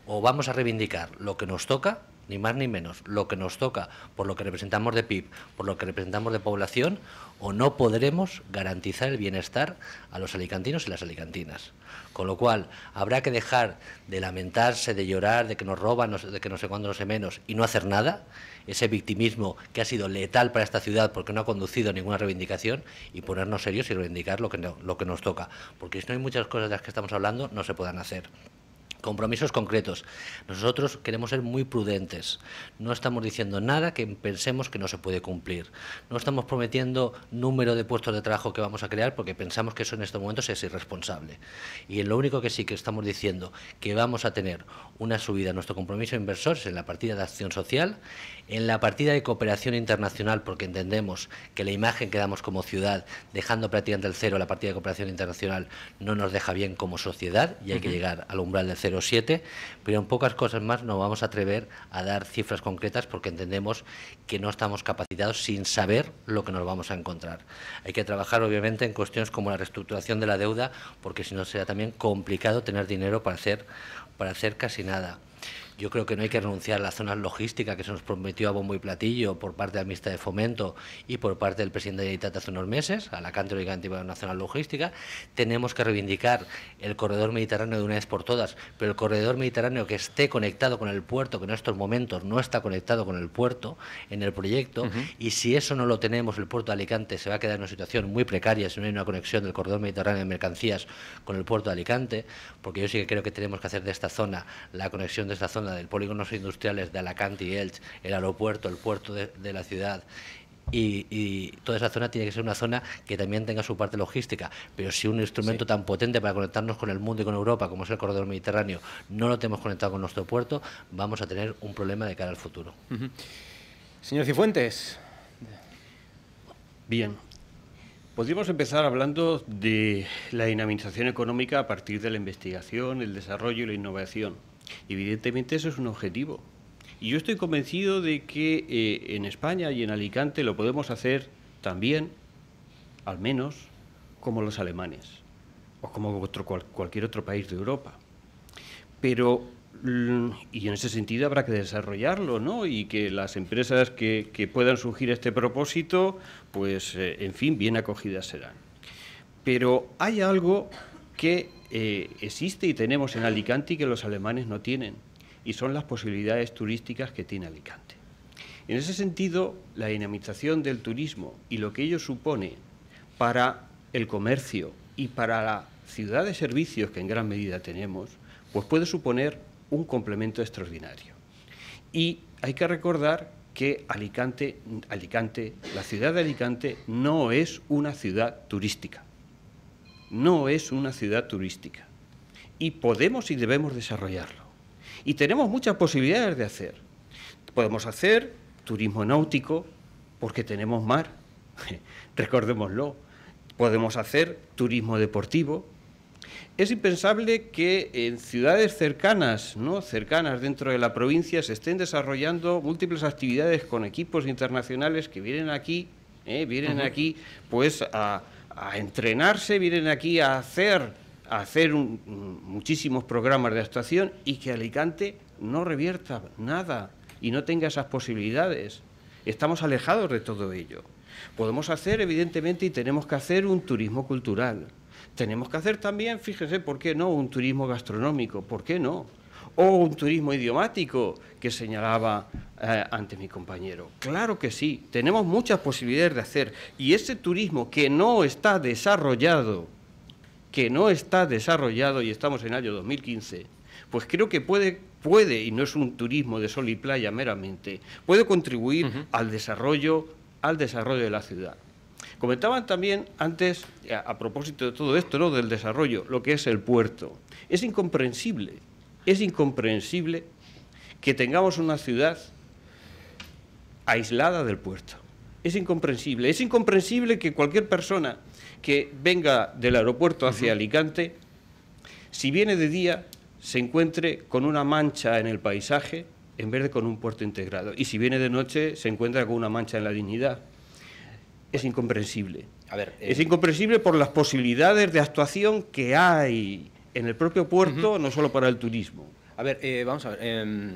o vamos a reivindicar lo que nos toca, ni más ni menos, lo que nos toca por lo que representamos de PIB, por lo que representamos de población, o no podremos garantizar el bienestar a los alicantinos y las alicantinas. Con lo cual, habrá que dejar de lamentarse, de llorar, de que nos roban, de que no sé cuándo, no sé menos, y no hacer nada, ese victimismo que ha sido letal para esta ciudad porque no ha conducido a ninguna reivindicación, y ponernos serios y reivindicar lo que, lo que nos toca. Porque si no hay muchas cosas de las que estamos hablando, no se puedan hacer compromisos concretos. Nosotros queremos ser muy prudentes. No estamos diciendo nada que pensemos que no se puede cumplir. No estamos prometiendo número de puestos de trabajo que vamos a crear porque pensamos que eso en estos momentos es irresponsable. Y lo único que sí que estamos diciendo que vamos a tener una subida en nuestro compromiso de inversores en la partida de acción social en la partida de cooperación internacional, porque entendemos que la imagen que damos como ciudad, dejando prácticamente el cero la partida de cooperación internacional, no nos deja bien como sociedad y hay que llegar al umbral del 0,7, pero en pocas cosas más nos vamos a atrever a dar cifras concretas porque entendemos que no estamos capacitados sin saber lo que nos vamos a encontrar. Hay que trabajar, obviamente, en cuestiones como la reestructuración de la deuda, porque si no será también complicado tener dinero para para hacer casi nada yo creo que no hay que renunciar a la zona logística que se nos prometió a bombo y platillo por parte de la ministra de Fomento y por parte del presidente de Deitat hace unos meses, a la antigua y Cantiva Nacional Logística. Tenemos que reivindicar el corredor mediterráneo de una vez por todas, pero el corredor mediterráneo que esté conectado con el puerto, que en estos momentos no está conectado con el puerto en el proyecto, y si eso no lo tenemos, el puerto de Alicante se va a quedar en una situación muy precaria si no hay una conexión del corredor mediterráneo de mercancías con el puerto de Alicante, porque yo sí que creo que tenemos que hacer de esta zona la conexión de esta zona del polígono industriales de Alacante y Elche, el aeropuerto, el puerto de, la ciudad y, toda esa zona tiene que ser una zona que también tenga su parte logística. Pero si un instrumento tan potente para conectarnos con el mundo y con Europa, como es el corredor mediterráneo, no lo tenemos conectado con nuestro puerto, vamos a tener un problema de cara al futuro. Señor Cifuentes. Bien. Podríamos empezar hablando de la dinamización económica a partir de la investigación, el desarrollo y la innovación. Evidentemente eso es un objetivo. Y yo estoy convencido de que eh, en España y en Alicante lo podemos hacer también, al menos, como los alemanes o como cualquier otro país de Europa. Pero, mm, y en ese sentido habrá que desarrollarlo, ¿no? Y que las empresas que, puedan surgir este propósito, pues, eh, en fin, bien acogidas serán. Pero hay algo que eh, existe y tenemos en Alicante que los alemanes no tienen, y son las posibilidades turísticas que tiene Alicante. En ese sentido, la dinamización del turismo y lo que ello supone para el comercio y para la ciudad de servicios que en gran medida tenemos, pues puede suponer un complemento extraordinario. Y hay que recordar que Alicante, Alicante, la ciudad de Alicante no es una ciudad turística no es una ciudad turística y podemos y debemos desarrollarlo. Y tenemos muchas posibilidades de hacer. Podemos hacer turismo náutico porque tenemos mar, recordémoslo. Podemos hacer turismo deportivo. Es impensable que en ciudades cercanas, ¿no? cercanas dentro de la provincia, se estén desarrollando múltiples actividades con equipos internacionales que vienen aquí, ¿eh? vienen aquí pues a, a entrenarse, vienen aquí a hacer, hacer muchísimos programas de actuación y que Alicante no revierta nada y no tenga esas posibilidades. Estamos alejados de todo ello. Podemos hacer, evidentemente, y tenemos que hacer un turismo cultural. Tenemos que hacer también, fíjese, ¿por qué no? Un turismo gastronómico, ¿por qué no? o un turismo idiomático que señalaba eh, ante antes mi compañero. Claro que sí, tenemos muchas posibilidades de hacer y ese turismo que no está desarrollado, que no está desarrollado y estamos en el año 2015, pues creo que puede puede y no es un turismo de sol y playa meramente, puede contribuir al desarrollo al desarrollo de la ciudad. Comentaban también antes, a, propósito de todo esto, ¿no? del desarrollo, lo que es el puerto. Es incomprensible es incomprensible que tengamos una ciudad aislada del puerto. Es incomprensible. Es incomprensible que cualquier persona que venga del aeropuerto hacia Alicante, si viene de día, se encuentre con una mancha en el paisaje en vez de con un puerto integrado. Y si viene de noche, se encuentra con una mancha en la dignidad. Es incomprensible. Es eh, incomprensible por las posibilidades de actuación que hay en el propio puerto, no solo para el turismo. A ver, eh, vamos a ver. Em,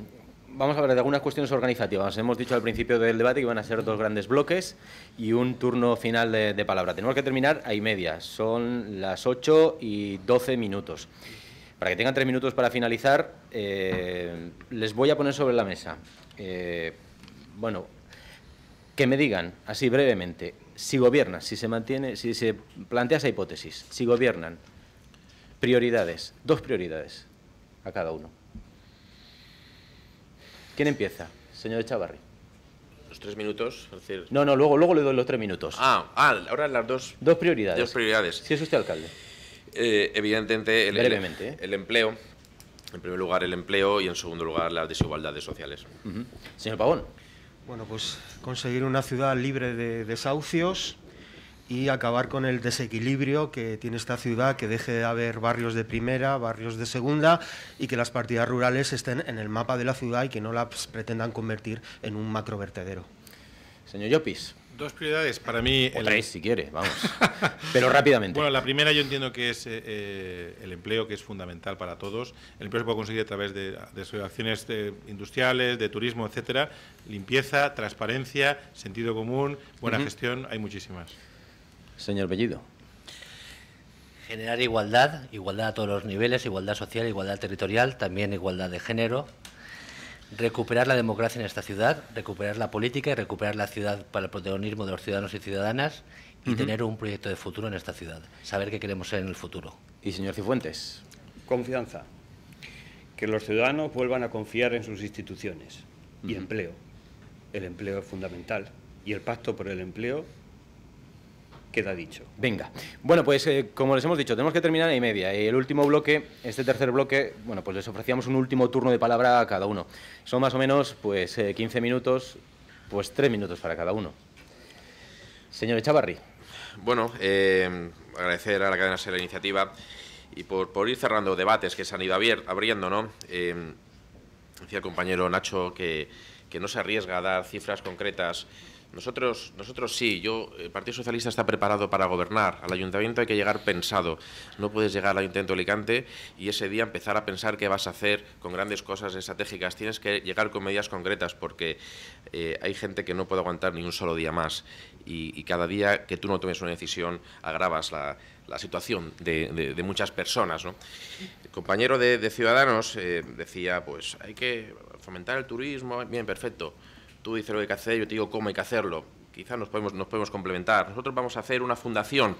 vamos a hablar de algunas cuestiones organizativas. Hemos dicho al principio del debate que van a ser dos grandes bloques y un turno final de, palabra. Tenemos que terminar a y media. Son las 8 y 12 minutos. Para que tengan tres minutos para finalizar, eh, les voy a poner sobre la mesa. Eh, bueno, que me digan, así brevemente, si gobiernan, si se mantiene, si se plantea esa hipótesis, si gobiernan, Prioridades, dos prioridades a cada uno. ¿Quién empieza? Señor Echavarri. Los tres minutos. No, no, luego, luego le doy los tres minutos. Ah, ah, ahora las dos. Dos prioridades. Dos prioridades. Si es usted alcalde. Eh, evidentemente, ¿eh? el, empleo. En primer lugar, el empleo y en segundo lugar, las desigualdades sociales. Señor Pavón. Bueno, pues conseguir una ciudad libre de desahucios, y acabar con el desequilibrio que tiene esta ciudad, que deje de haber barrios de primera, barrios de segunda y que las partidas rurales estén en el mapa de la ciudad y que no las pretendan convertir en un macro vertedero. Señor Llopis. Dos prioridades para mí. el... tres, si quiere, vamos. Pero rápidamente. Bueno, la primera yo entiendo que es eh, eh, el empleo, que es fundamental para todos. El empleo se puede conseguir a través de, acciones eh, industriales, de turismo, etcétera. Limpieza, transparencia, sentido común, buena gestión, hay muchísimas señor Bellido? Generar igualdad, igualdad a todos los niveles, igualdad social, igualdad territorial, también igualdad de género. Recuperar la democracia en esta ciudad, recuperar la política y recuperar la ciudad para el protagonismo de los ciudadanos y ciudadanas y tener un proyecto de futuro en esta ciudad, saber qué queremos ser en el futuro. Y señor Cifuentes. Confianza. Que los ciudadanos vuelvan a confiar en sus instituciones y empleo. El empleo es fundamental y el pacto por el empleo queda dicho. Venga. Bueno, pues eh, como les hemos dicho, tenemos que terminar y media. Y el último bloque, este tercer bloque, bueno, pues les ofrecíamos un último turno de palabra a cada uno. Son más o menos, pues, 15 eh, minutos, pues tres minutos para cada uno. Señor Echavarri. Bueno, eh, agradecer a la cadena SER la iniciativa y por, ir cerrando debates que se han ido abriendo, ¿no? decía el compañero Nacho que no se arriesga a dar cifras concretas nosotros, nosotros sí, yo, el Partido Socialista está preparado para gobernar. Al ayuntamiento hay que llegar pensado. No puedes llegar al ayuntamiento de Alicante y ese día empezar a pensar qué vas a hacer con grandes cosas estratégicas. Tienes que llegar con medidas concretas porque eh, hay gente que no puede aguantar ni un solo día más. Y, cada día que tú no tomes una decisión agravas la, situación de, muchas personas. ¿no? El compañero de, Ciudadanos eh, decía, pues hay que fomentar el turismo. Bien, perfecto tú dices lo que hay que hacer, yo te digo cómo hay que hacerlo. Quizás nos podemos, nos podemos complementar. Nosotros vamos a hacer una fundación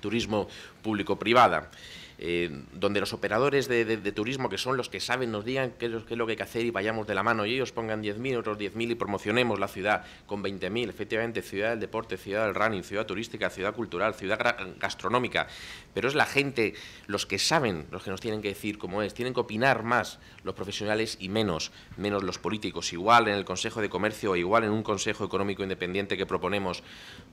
turismo público-privada. Eh, donde los operadores de, turismo, que son los que saben, nos digan qué es, lo que hay que hacer y vayamos de la mano y ellos pongan 10.000, otros 10.000 y promocionemos la ciudad con 20.000, efectivamente, ciudad del deporte, ciudad del running, ciudad turística, ciudad cultural, ciudad gastronómica, pero es la gente, los que saben, los que nos tienen que decir cómo es, tienen que opinar más los profesionales y menos, menos los políticos, igual en el Consejo de Comercio igual en un Consejo Económico Independiente que proponemos,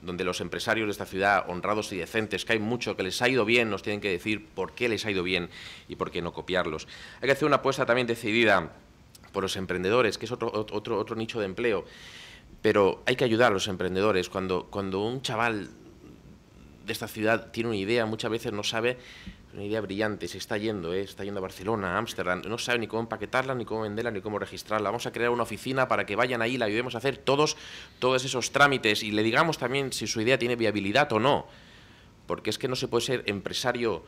donde los empresarios de esta ciudad, honrados y decentes, que hay mucho que les ha ido bien, nos tienen que decir por qué les ha ido bien y por qué no copiarlos. Hay que hacer una apuesta también decidida por los emprendedores, que es otro, otro, otro nicho de empleo, pero hay que ayudar a los emprendedores. Cuando, cuando un chaval de esta ciudad tiene una idea, muchas veces no sabe, una idea brillante, se está yendo, ¿eh? está yendo a Barcelona, a Ámsterdam, no sabe ni cómo empaquetarla, ni cómo venderla, ni cómo registrarla. Vamos a crear una oficina para que vayan ahí, la ayudemos a hacer todos, todos esos trámites y le digamos también si su idea tiene viabilidad o no. Porque es que no se puede ser empresario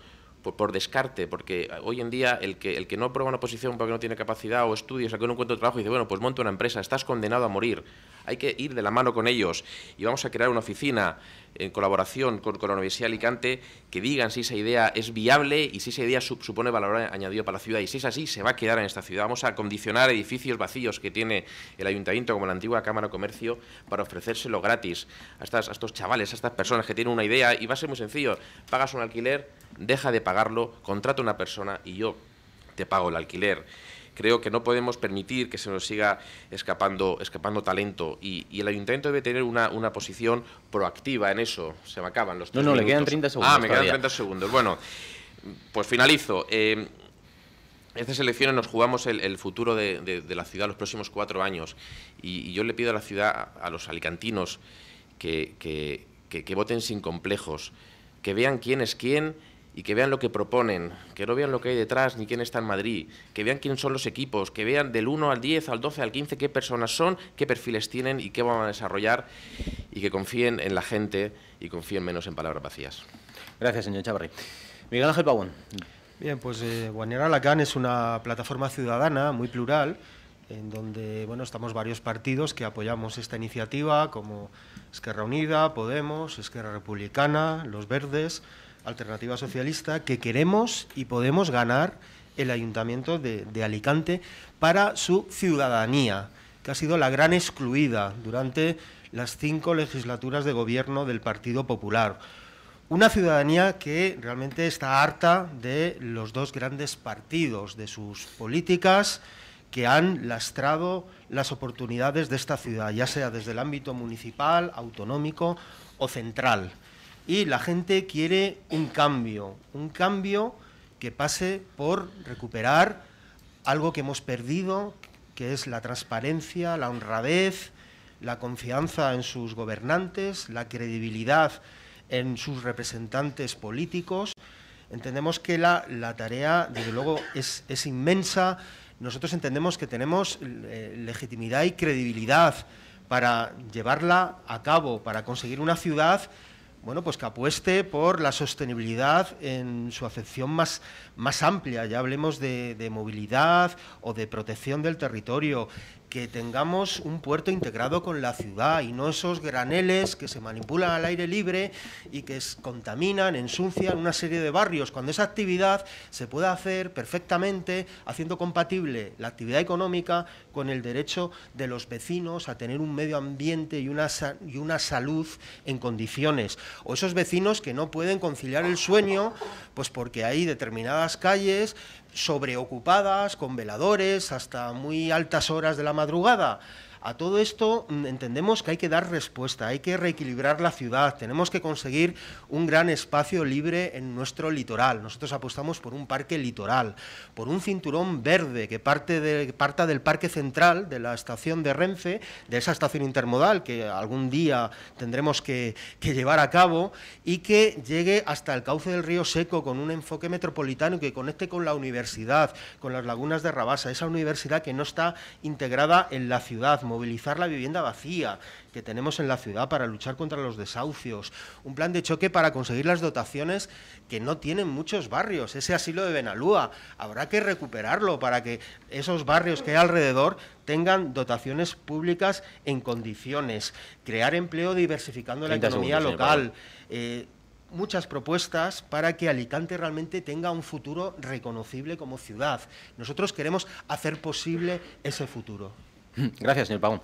por, descarte, porque hoy en día el que, el que no prueba una posición porque no tiene capacidad o estudios, o que no encuentra trabajo, y dice, bueno, pues monta una empresa, estás condenado a morir. Hay que ir de la mano con ellos y vamos a crear una oficina en colaboración con, la Universidad de Alicante, que digan si esa idea es viable y si esa idea supone valor añadido para la ciudad. Y si es así, se va a quedar en esta ciudad. Vamos a condicionar edificios vacíos que tiene el ayuntamiento, como la antigua Cámara de Comercio, para ofrecérselo gratis a, a estos chavales, a estas personas que tienen una idea. Y va a ser muy sencillo. Pagas un alquiler, deja de pagarlo, contrata una persona y yo te pago el alquiler creo que no podemos permitir que se nos siga escapando, escapando talento y, el ayuntamiento debe tener una, posición proactiva en eso. Se me acaban los tres No, no, le quedan 30 segundos. Ah, me quedan 30 segundos. Bueno, pues finalizo. Eh, estas elecciones nos jugamos el, futuro de, la ciudad los próximos cuatro años y, yo le pido a la ciudad, a los alicantinos, que, que voten sin complejos, que vean quién es quién y que vean lo que proponen, que no vean lo que hay detrás ni quién está en Madrid, que vean quiénes son los equipos, que vean del 1 al 10, al 12, al 15 qué personas son, qué perfiles tienen y qué van a desarrollar y que confíen en la gente y confíen menos en palabras vacías. Gracias, señor Chavarri. Miguel Ángel Pabón. Bien, pues eh, Guanera es una plataforma ciudadana muy plural en donde bueno, estamos varios partidos que apoyamos esta iniciativa como Esquerra Unida, Podemos, Esquerra Republicana, Los Verdes, Alternativa Socialista, que queremos y podemos ganar el Ayuntamiento de, Alicante para su ciudadanía, que ha sido la gran excluida durante las cinco legislaturas de gobierno del Partido Popular. Una ciudadanía que realmente está harta de los dos grandes partidos, de sus políticas que han lastrado las oportunidades de esta ciudad, ya sea desde el ámbito municipal, autonómico o central y la gente quiere un cambio, un cambio que pase por recuperar algo que hemos perdido, que es la transparencia, la honradez, la confianza en sus gobernantes, la credibilidad en sus representantes políticos. Entendemos que la, tarea, desde luego, es, inmensa. Nosotros entendemos que tenemos eh, legitimidad y credibilidad para llevarla a cabo, para conseguir una ciudad bueno, pues que apueste por la sostenibilidad en su acepción más, más amplia, ya hablemos de, de movilidad o de protección del territorio, que tengamos un puerto integrado con la ciudad y no esos graneles que se manipulan al aire libre y que contaminan, ensucian una serie de barrios, cuando esa actividad se puede hacer perfectamente haciendo compatible la actividad económica con el derecho de los vecinos a tener un medio ambiente y una, y una salud en condiciones, o esos vecinos que no pueden conciliar el sueño, pues porque hay determinadas calles sobreocupadas, con veladores, hasta muy altas horas de la madrugada. A todo esto mm, entendemos que hay que dar respuesta, hay que reequilibrar la ciudad, tenemos que conseguir un gran espacio libre en nuestro litoral. Nosotros apostamos por un parque litoral, por un cinturón verde que, parte parta del parque central de la estación de Renfe, de esa estación intermodal que algún día tendremos que, llevar a cabo y que llegue hasta el cauce del río Seco con un enfoque metropolitano que conecte con la universidad, con las lagunas de Rabasa, esa universidad que no está integrada en la ciudad movilizar la vivienda vacía que tenemos en la ciudad para luchar contra los desahucios, un plan de choque para conseguir las dotaciones que no tienen muchos barrios, ese asilo de Benalúa, habrá que recuperarlo para que esos barrios que hay alrededor tengan dotaciones públicas en condiciones, crear empleo diversificando la economía local. Eh, muchas propuestas para que Alicante realmente tenga un futuro reconocible como ciudad. Nosotros queremos hacer posible ese futuro. Gracias, señor Pagón.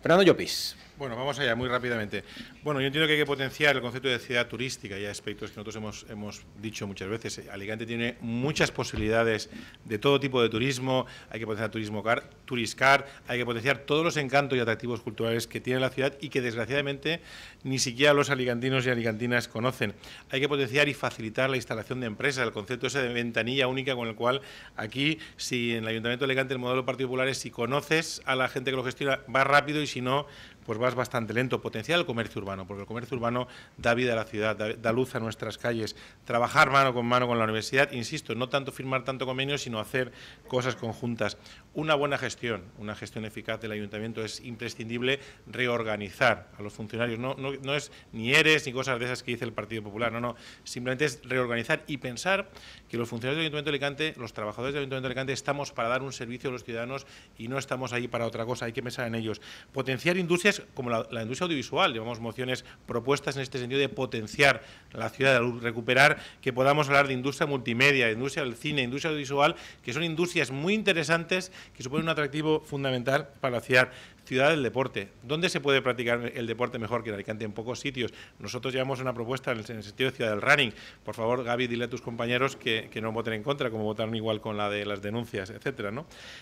Fernando Llopis. Bueno, vamos allá muy rápidamente. Bueno, yo entiendo que hay que potenciar el concepto de ciudad turística y aspectos que nosotros hemos, hemos dicho muchas veces. Alicante tiene muchas posibilidades de todo tipo de turismo, hay que potenciar turismo car, turiscar, hay que potenciar todos los encantos y atractivos culturales que tiene la ciudad y que desgraciadamente ni siquiera los alicantinos y alicantinas conocen. Hay que potenciar y facilitar la instalación de empresas, el concepto ese de ventanilla única con el cual aquí, si en el Ayuntamiento de Alicante el modelo particular es si conoces a la gente que lo gestiona, va rápido y si no, pues vas bastante lento. Potenciar el comercio urbano, porque el comercio urbano da vida a la ciudad, da, luz a nuestras calles. Trabajar mano con mano con la universidad, insisto, no tanto firmar tanto convenio, sino hacer cosas conjuntas. Una buena gestión, una gestión eficaz del ayuntamiento es imprescindible reorganizar a los funcionarios. No, no, no es ni eres ni cosas de esas que dice el Partido Popular, no, no. Simplemente es reorganizar y pensar que los funcionarios del Ayuntamiento de Alicante, los trabajadores del Ayuntamiento de Alicante, estamos para dar un servicio a los ciudadanos y no estamos ahí para otra cosa, hay que pensar en ellos. Potenciar industrias como la, industria audiovisual, llevamos mociones propuestas en este sentido de potenciar la ciudad de la luz, recuperar, que podamos hablar de industria multimedia, industria del cine, industria audiovisual, que son industrias muy interesantes que suponen un atractivo fundamental para la ciudad ciudad del deporte. ¿Dónde se puede practicar el deporte mejor que en Alicante? En pocos sitios. Nosotros llevamos una propuesta en el, sentido de ciudad del running. Por favor, Gaby, dile a tus compañeros que, no voten en contra, como votaron igual con la de las denuncias, etcétera.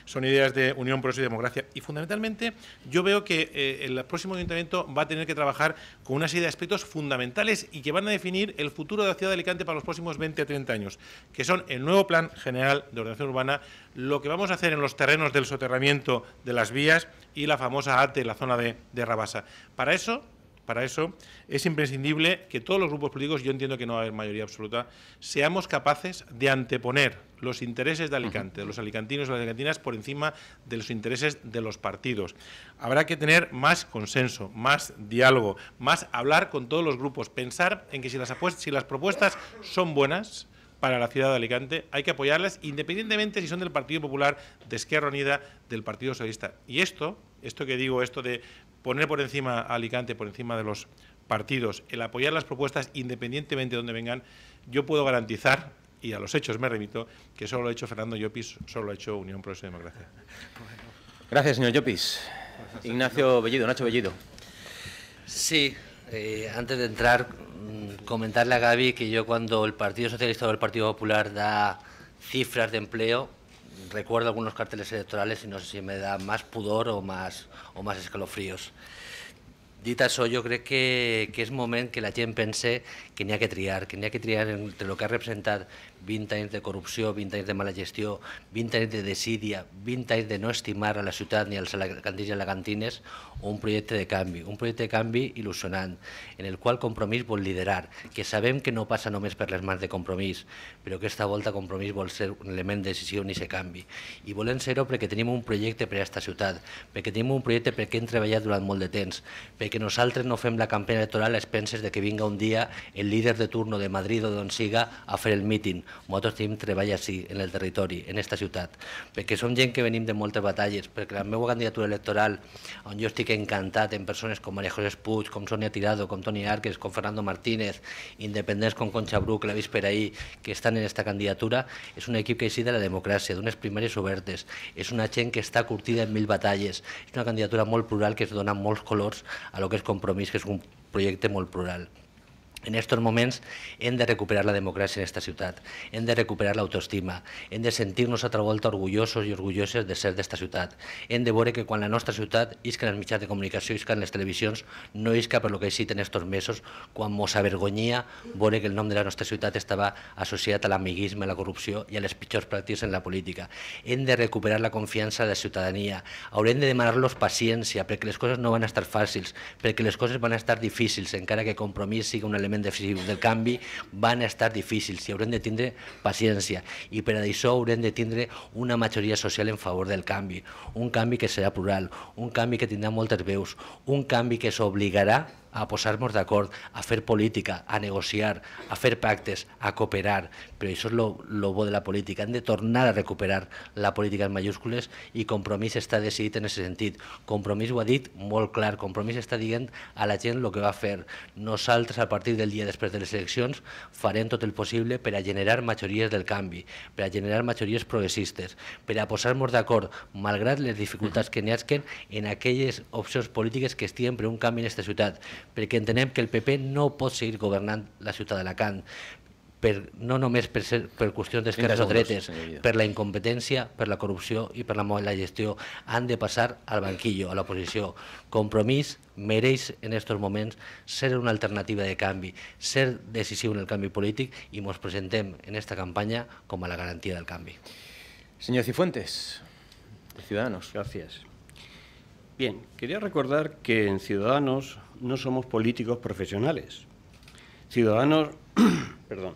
Son ideas de unión, progreso y democracia. Y fundamentalmente, yo veo que eh, el próximo ayuntamiento va a tener que trabajar con una serie de aspectos fundamentales y que van a definir el futuro de la ciudad de Alicante para los próximos 20 o 30 años, que son el nuevo plan general de ordenación urbana, lo que vamos a hacer en los terrenos del soterramiento de las vías, y la famosa ATE, la zona de, Rabasa. Para eso, para eso es imprescindible que todos los grupos políticos, yo entiendo que no va a haber mayoría absoluta, seamos capaces de anteponer los intereses de Alicante, de los alicantinos y las alicantinas, por encima de los intereses de los partidos. Habrá que tener más consenso, más diálogo, más hablar con todos los grupos, pensar en que si las, si las propuestas son buenas, para la ciudad de Alicante, hay que apoyarlas independientemente si son del Partido Popular, de Esquerra Unida, del Partido Socialista. Y esto esto que digo, esto de poner por encima a Alicante, por encima de los partidos, el apoyar las propuestas independientemente de dónde vengan, yo puedo garantizar, y a los hechos me remito, que solo lo ha hecho Fernando Llopis, solo lo ha hecho Unión Progreso y Democracia. Gracias, señor Llopis. Ignacio Bellido, Nacho Bellido. Sí, eh, antes de entrar, mm, comentarle a Gaby que yo cuando el Partido Socialista o el Partido Popular da cifras de empleo, recuerdo algunos carteles electorales y no sé si me da más pudor o más, o más escalofríos. Dit això, jo crec que, que és moment que la gent pense que n'hi ha que triar, que n'hi ha que triar entre el que ha representat 20 anys de corrupció, 20 anys de mala gestió, 20 anys de desídia, 20 anys de no estimar a la ciutat ni als alacantins i alacantines, un projecte de canvi, un projecte de canvi il·lusionant, en el qual Compromís vol liderar, que sabem que no passa només per les mans de Compromís, però aquesta volta Compromís vol ser un element de decisió ni aquest canvi. I volem ser-ho perquè tenim un projecte per a aquesta ciutat, perquè tenim un projecte perquè hem treballat durant molt de temps, perquè nosaltres no fem la campanya electoral a expenses de que vinga un dia el líder de turno de Madrid o d'on siga a fer el míting, nosaltres tenim treball així, en el territori, en aquesta ciutat, perquè som gent que venim de moltes batalles, perquè la meva candidatura electoral, on jo estic encantat en persones com Maria José Puig, com Sonia Tirado, com Toni Arques, com Fernando Martínez, independents com Concha Bruc, la per ahir, que estan en aquesta candidatura, és un equip que és de la democràcia, d'unes primàries obertes, és una gent que està curtida en mil batalles, és una candidatura molt plural que es dona molts colors a lo que és compromís, que és un projecte molt plural. En aquests moments hem de recuperar la democràcia en aquesta ciutat, hem de recuperar l'autoestima, hem de sentir-nos altra volta orgullosos i orgulloses de ser d'esta ciutat. Hem de veure que quan la nostra ciutat isca en els mitjans de comunicació, isca en les televisions, no isca per lo que així en aquests mesos, quan mos avergonyia veure que el nom de la nostra ciutat estava associat a l'amiguisme, a la corrupció i a les pitjors pràctiques en la política. Hem de recuperar la confiança de la ciutadania, haurem de demanar-los paciència, perquè les coses no van estar fàcils, perquè les coses van estar difícils, encara que compromís sigui un element moviment decisiu del canvi van estar difícils i haurem de tindre paciència i per això haurem de tindre una majoria social en favor del canvi, un canvi que serà plural, un canvi que tindrà moltes veus, un canvi que s'obligarà a posar-nos d'acord, a fer política, a negociar, a fer pactes, a cooperar. Però això és el bo de la política. Hem de tornar a recuperar la política en majúscules i Compromís està decidit en aquest sentit. Compromís ho ha dit molt clar. Compromís està dient a la gent el que va fer. Nosaltres, a partir del dia després de les eleccions, farem tot el possible per a generar majories del canvi, per a generar majories progressistes, per a posar-nos d'acord, malgrat les dificultats que n'hi haguen, en aquelles opcions polítiques que estiguen per un canvi en aquesta ciutat, que entendemos que el PP no puede seguir gobernando la ciudad de per, no només per, ser, per qüestions de o dretes, per la incompetencia, por la corrupción y per la mala gestión... han de pasar al banquillo, a la oposición... Compromís mereix en estos momentos ser una alternativa de cambio... ser decisivo en el cambio político... ...y nos presentem en esta campaña como la garantía del cambio. Señor Cifuentes, Ciudadanos. Gracias. Bien, quería recordar que en Ciudadanos no somos políticos profesionales. Ciudadanos, perdón,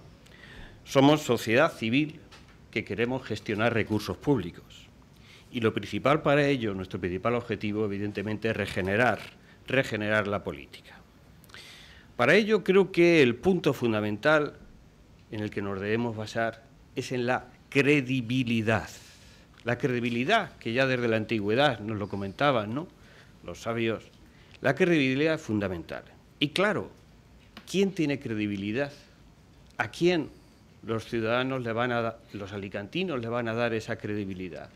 somos sociedad civil que queremos gestionar recursos públicos. Y lo principal para ello, nuestro principal objetivo, evidentemente, es regenerar, regenerar la política. Para ello creo que el punto fundamental en el que nos debemos basar es en la credibilidad. La credibilidad que ya desde la antigüedad nos lo comentaban, ¿no? Los sabios la credibilidad es fundamental. Y claro, ¿quién tiene credibilidad? ¿A quién los ciudadanos le van a los alicantinos le van a dar esa credibilidad?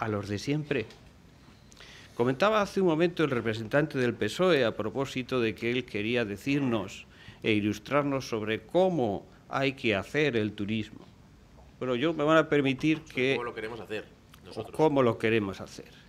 A los de siempre. Comentaba hace un momento el representante del PSOE a propósito de que él quería decirnos e ilustrarnos sobre cómo hay que hacer el turismo. Pero yo me van a permitir que... ¿Cómo lo queremos hacer? Nosotros. ¿Cómo lo queremos hacer?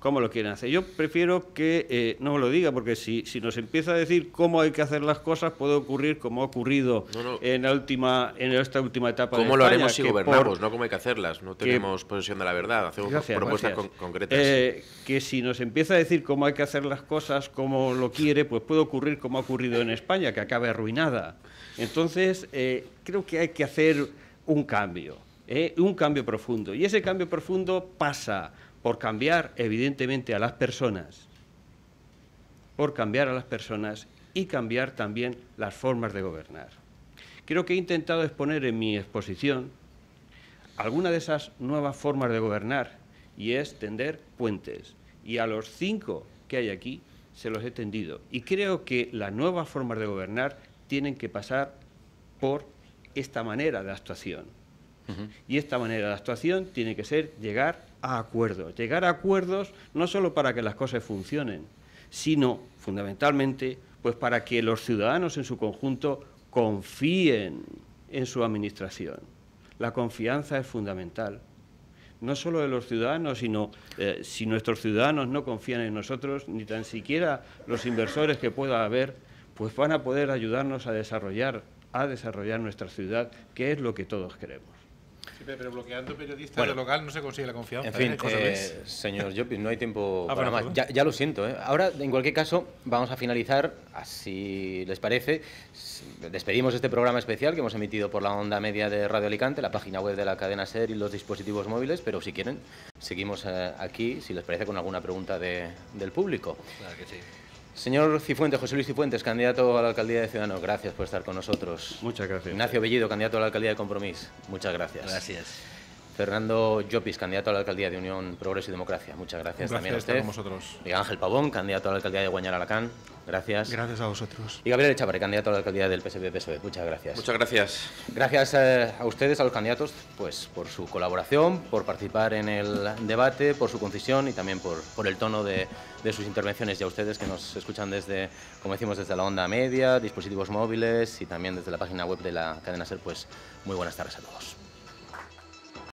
cómo lo quieren hacer. Yo prefiero que eh, no me lo diga, porque si, si nos empieza a decir cómo hay que hacer las cosas, puede ocurrir como ha ocurrido en la última en esta última etapa. ¿Cómo de lo haremos si gobernamos? no cómo hay que hacerlas. No tenemos posesión de la verdad. Hacemos propuestas concretas. Eh, que si nos empieza a decir cómo hay que hacer las cosas, cómo lo quiere, pues puede ocurrir como ha ocurrido en España, que acabe arruinada. Entonces, eh, creo que hay que hacer un cambio, un cambio profundo. Y ese cambio profundo pasa por cambiar evidentemente a las personas, por cambiar a las personas y cambiar también las formas de gobernar. Creo que he intentado exponer en mi exposición alguna de esas nuevas formas de gobernar y es tender puentes. Y a los cinco que hay aquí se los he tendido. Y creo que las nuevas formas de gobernar tienen que pasar por esta manera de actuación. Y esta manera de actuación tiene que ser llegar a acuerdos, llegar a acuerdos no solo para que las cosas funcionen, sino fundamentalmente pues para que los ciudadanos en su conjunto confíen en su administración. La confianza es fundamental, no solo de los ciudadanos, sino eh, si nuestros ciudadanos no confían en nosotros, ni tan siquiera los inversores que pueda haber, pues van a poder ayudarnos a desarrollar, a desarrollar nuestra ciudad, que es lo que todos queremos pero bloqueando periodistas de local no se consigue la confianza. En fin, ¿eh? eh, señor Llopis, no hay tiempo ah, para más. Ya, lo siento. ¿eh? Ahora, en cualquier caso, vamos a finalizar, así les parece. Despedimos este programa especial que hemos emitido por la onda media de Radio Alicante, la página web de la cadena SER y los dispositivos móviles, pero si quieren, seguimos aquí, si les parece, con alguna pregunta del público. Claro que sí. Señor Cifuentes, José Luis Cifuentes, candidato a la alcaldía de Ciudadanos, gracias por estar con nosotros. Muchas gracias. Ignacio Bellido, candidato a la alcaldía de Compromís, muchas gracias. Gracias. Fernando Llopis, candidato a la alcaldía de Unión Progreso y Democracia. Muchas gracias, gracias también a usted. Con vosotros. Miguel Ángel Pavón, candidato a la alcaldía de Alacán, Gracias. Gracias a vosotros. Y Gabriel Echavarri, candidato a la alcaldía del PSB-PSOE. Muchas gracias. Muchas gracias. Gracias eh, a ustedes, a los candidatos, pues por su colaboración, por participar en el debate, por su concisión y también por, por el tono de, de sus intervenciones. Y a ustedes que nos escuchan desde, como decimos, desde la onda media, dispositivos móviles y también desde la página web de la cadena SER, pues muy buenas tardes a todos.